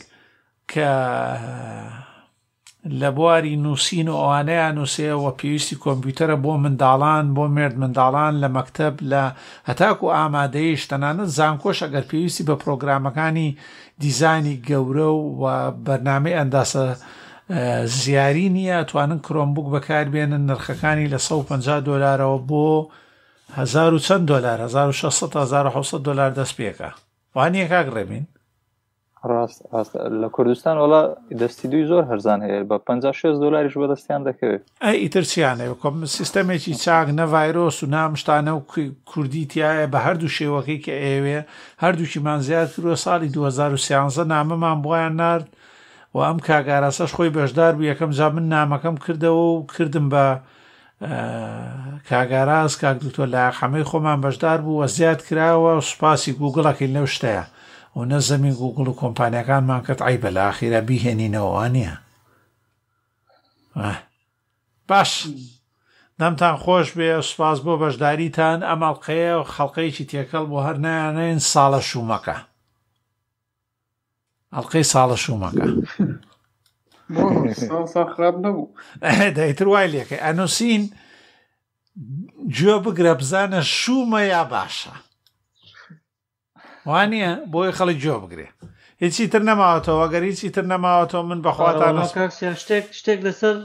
کە لە بواری نووسین و ئەوانەیە نووسەیەوە پێویستی کۆمپیوتەرە بۆ منداڵان بۆ مرد منداڵان لە مەکتب لە هەتاکو ئامادەی شتەنانە زانکۆش ئەگەر پێویستی بە پرۆگرامەکانی دیزانی گەورە و بەرنامەی ئەنداسە زیاری نییە توانن کرۆمبوک بەکار بێنن نرخەکانی لە 150 دلارەوە بۆ 1000 چەند دلار 1600 دلار دەست پێکە
وانە کاگڕێبین ڕاست لە کوردستان وڵا دەستی دوی زۆر هەرزان هەیە بە 56 دلاریش بە دەستیان دەکەوێت
ئەی ئیترسیانێ کۆم سیستەمێکی چاک نەڤایرۆس و نامشتانە و کوردی تایە بە هەردوو شێوەکەی کە ئێوێ هەردووکیمان زیاد کروە ساڵی 2013 نامەمان بۆیان نرد و ئەم کاگاراسەش خۆی بەشدار بوو یەکەم جا من نامەکەم کردەوە و کردم بە کاگاراز کاک دوتۆ لا خەمەی خۆمان بەشدار بوو وە زیاد کراوە و سوپاسی گوگڵەکەی لەو شتەیە و نەزەمین گوگڵ و کۆمپانیەکانمان کرد ئای بە لاخیرە بیهێنینەوە نییە باش نامتان خۆش بێ سوپاس بۆ بەشداریتان ئەمەڵقەیە و خەڵقەیەکی تێکەڵ بۆ هەر نایانێن ساڵە شومەکە ئەڵلقەی ساڵە شومەکە خراپ نەبوو [laughs] دەیتر وای لەکەی ئەنووسین گوێ بگرە بزانە شومە یا باشە وانە بۆی خەڵی جۆ بگرێ هیچی تر نەماوەتەوە گەری چی تر نەماوەتەوە من بەخواتان شتێک شتێک لەسەر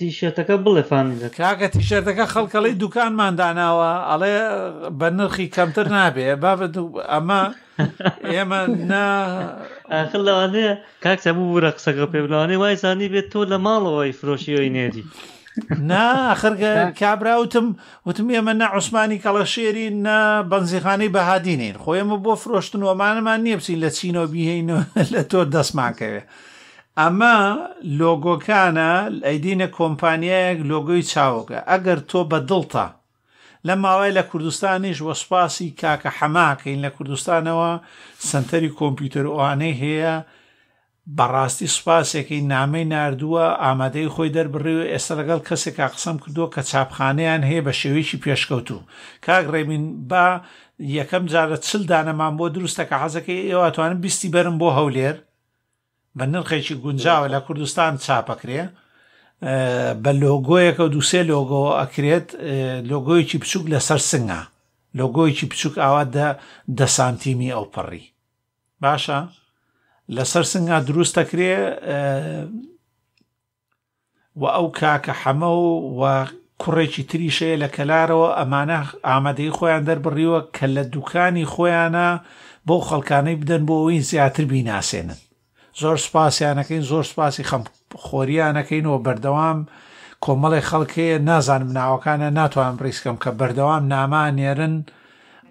تیشێتەکە بڵێ فامیلە
کاکە تیشێتەکە خەڵکەڵی دوکانمانداناوە ئەڵێ بە نرخی کەمتر نابێ بابێت ئەمە ئێمە ناخل لەوانەیە کاک هەبوو ورە قسەکە
پێبلوانێ وای زانی بێت تۆ لە ماڵەوەی فرۆشیەوەی نێری
ناخرگە کابراوتم وتم ئێمە نە عوسمانی کەڵەشێری نە بەنزیخانەی بەهادینین خۆیمە بۆ فرۆشتن وەمانەمان نییە بچین لە چینەوە بیهینەوە لە تۆ دەستماکەوێ. ئەمە لۆگۆکانە ئەیدینە کۆمپانیایەک لۆگۆی چاوەکە ئەگەر تۆ بە دڵتە لە ماوای لە کوردستانیش وەسپاسی کاکە حەماکەین لە کوردستانەوە سنتەری کۆمپیوتەر ئەوانەی هەیە بەڕاستی سوپاسێکی نامەی نردووە ئامادەی خۆی دەربڕی و ئێستا لەگەڵ کەسێکا قسم کردووە کە چاپخانەیان هەیە بە شێوەیەکی پێشکەوتوو کاک ڕێمین با یەکەم جارە چل دانەمان بۆ دروستە کە حەزەکەی ئێواتوانم بیستی بەرم بۆ هەولێر بە نرخێکی گونجاوە لە کوردستان چاپەکرێ بە لۆگۆیەکە دووسێ لۆگۆ ئەکرێت لۆگۆیکی بچووک لەسەر سنگە لۆگۆیکی بچووک ئاوا دە سانتیمی ئەو پڕی باشە لەسەر سنگا دروستەکرێ و ئەو کاکە حەمە و و کوڕێکی تریشەیە لە کەلارەوە ئەمانە ئامادەی خۆیان دەربڕیوە کە لە دوکانی خۆیانە بۆ خەڵکانەی بدەن بۆ ئەوی زیاتر بیناسێنن زۆر سپاسیانەکەین زۆر سپاسی خۆریانەکەینەوە بەردەوام کۆمەڵی خەڵکەیە نازانم ناوەکانە ناتوان پرسکەم کە بەردەوام نامانێرن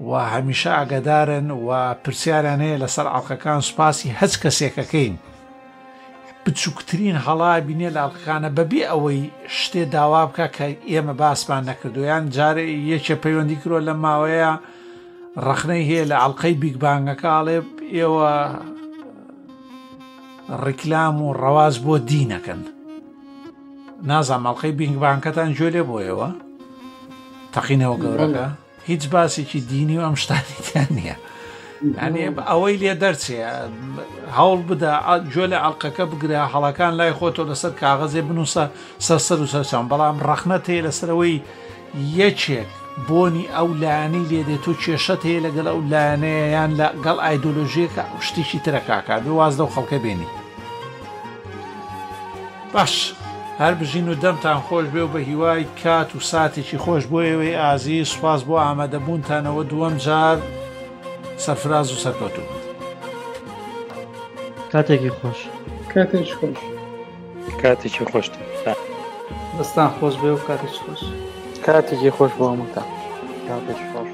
و هەمیشە ئاگدارن و پرسیاران هەیە لەسەر ئاڵلقەکان سوپاسی هەچ کەسێکەکەین. بچووکترین هەڵابینێ لاڵقەکانە بەبێ ئەوەی شتێ داوا بکە کە ئێمە باسمان نەکردویان جارێ یەکێ پەیوەندی کرۆ لە ماوەیە ڕخنەی هەیە لە ئەڵلقەی بیگبانگەکە ئاڵێ ئێوە ڕیکلام و ڕەواز بۆ دینەکەن نازان مەڵقەی بینگبانکەتان جوێ لێ بۆیەوە تەقینەوە گەورەکە هیچ باسێکی دینی و ئەم شتانیان نییە ئەوەی لێ دەرچێ هەوڵ بدە جوێ لە ئەڵلقەکە بگرە هەڵەکان لای خۆتۆ لەسەر کاغەزێ بنووسە سەسەر و سەرچان بەڵام ڕەخنە تێ لەسەرەوەی یەکێک بۆنی ئەو لایانی لێدێت تۆ کێشت هەیە لەگەڵ ئەو لایەنەیە یان لە گەڵ ئایدۆلۆژیەکە شتێکی ترەکاکە بێ وازدە و خەڵکە بێنی باش هەر بژین و دەمتان خۆش بێ و بە هیوای کات و ساتێکی خۆش بۆ ئێوەی ئازی سوپاس بۆ ئامادەبوونتانەوە دووەم جار سەرفراز و سەرکەوتوم
کاتێکی خۆش کاتێک
خۆش
کاتێکی خۆشتن
دەستان خۆش بێ و کاتێک خۆش.
Care te e hoș vă muta. Da,
deci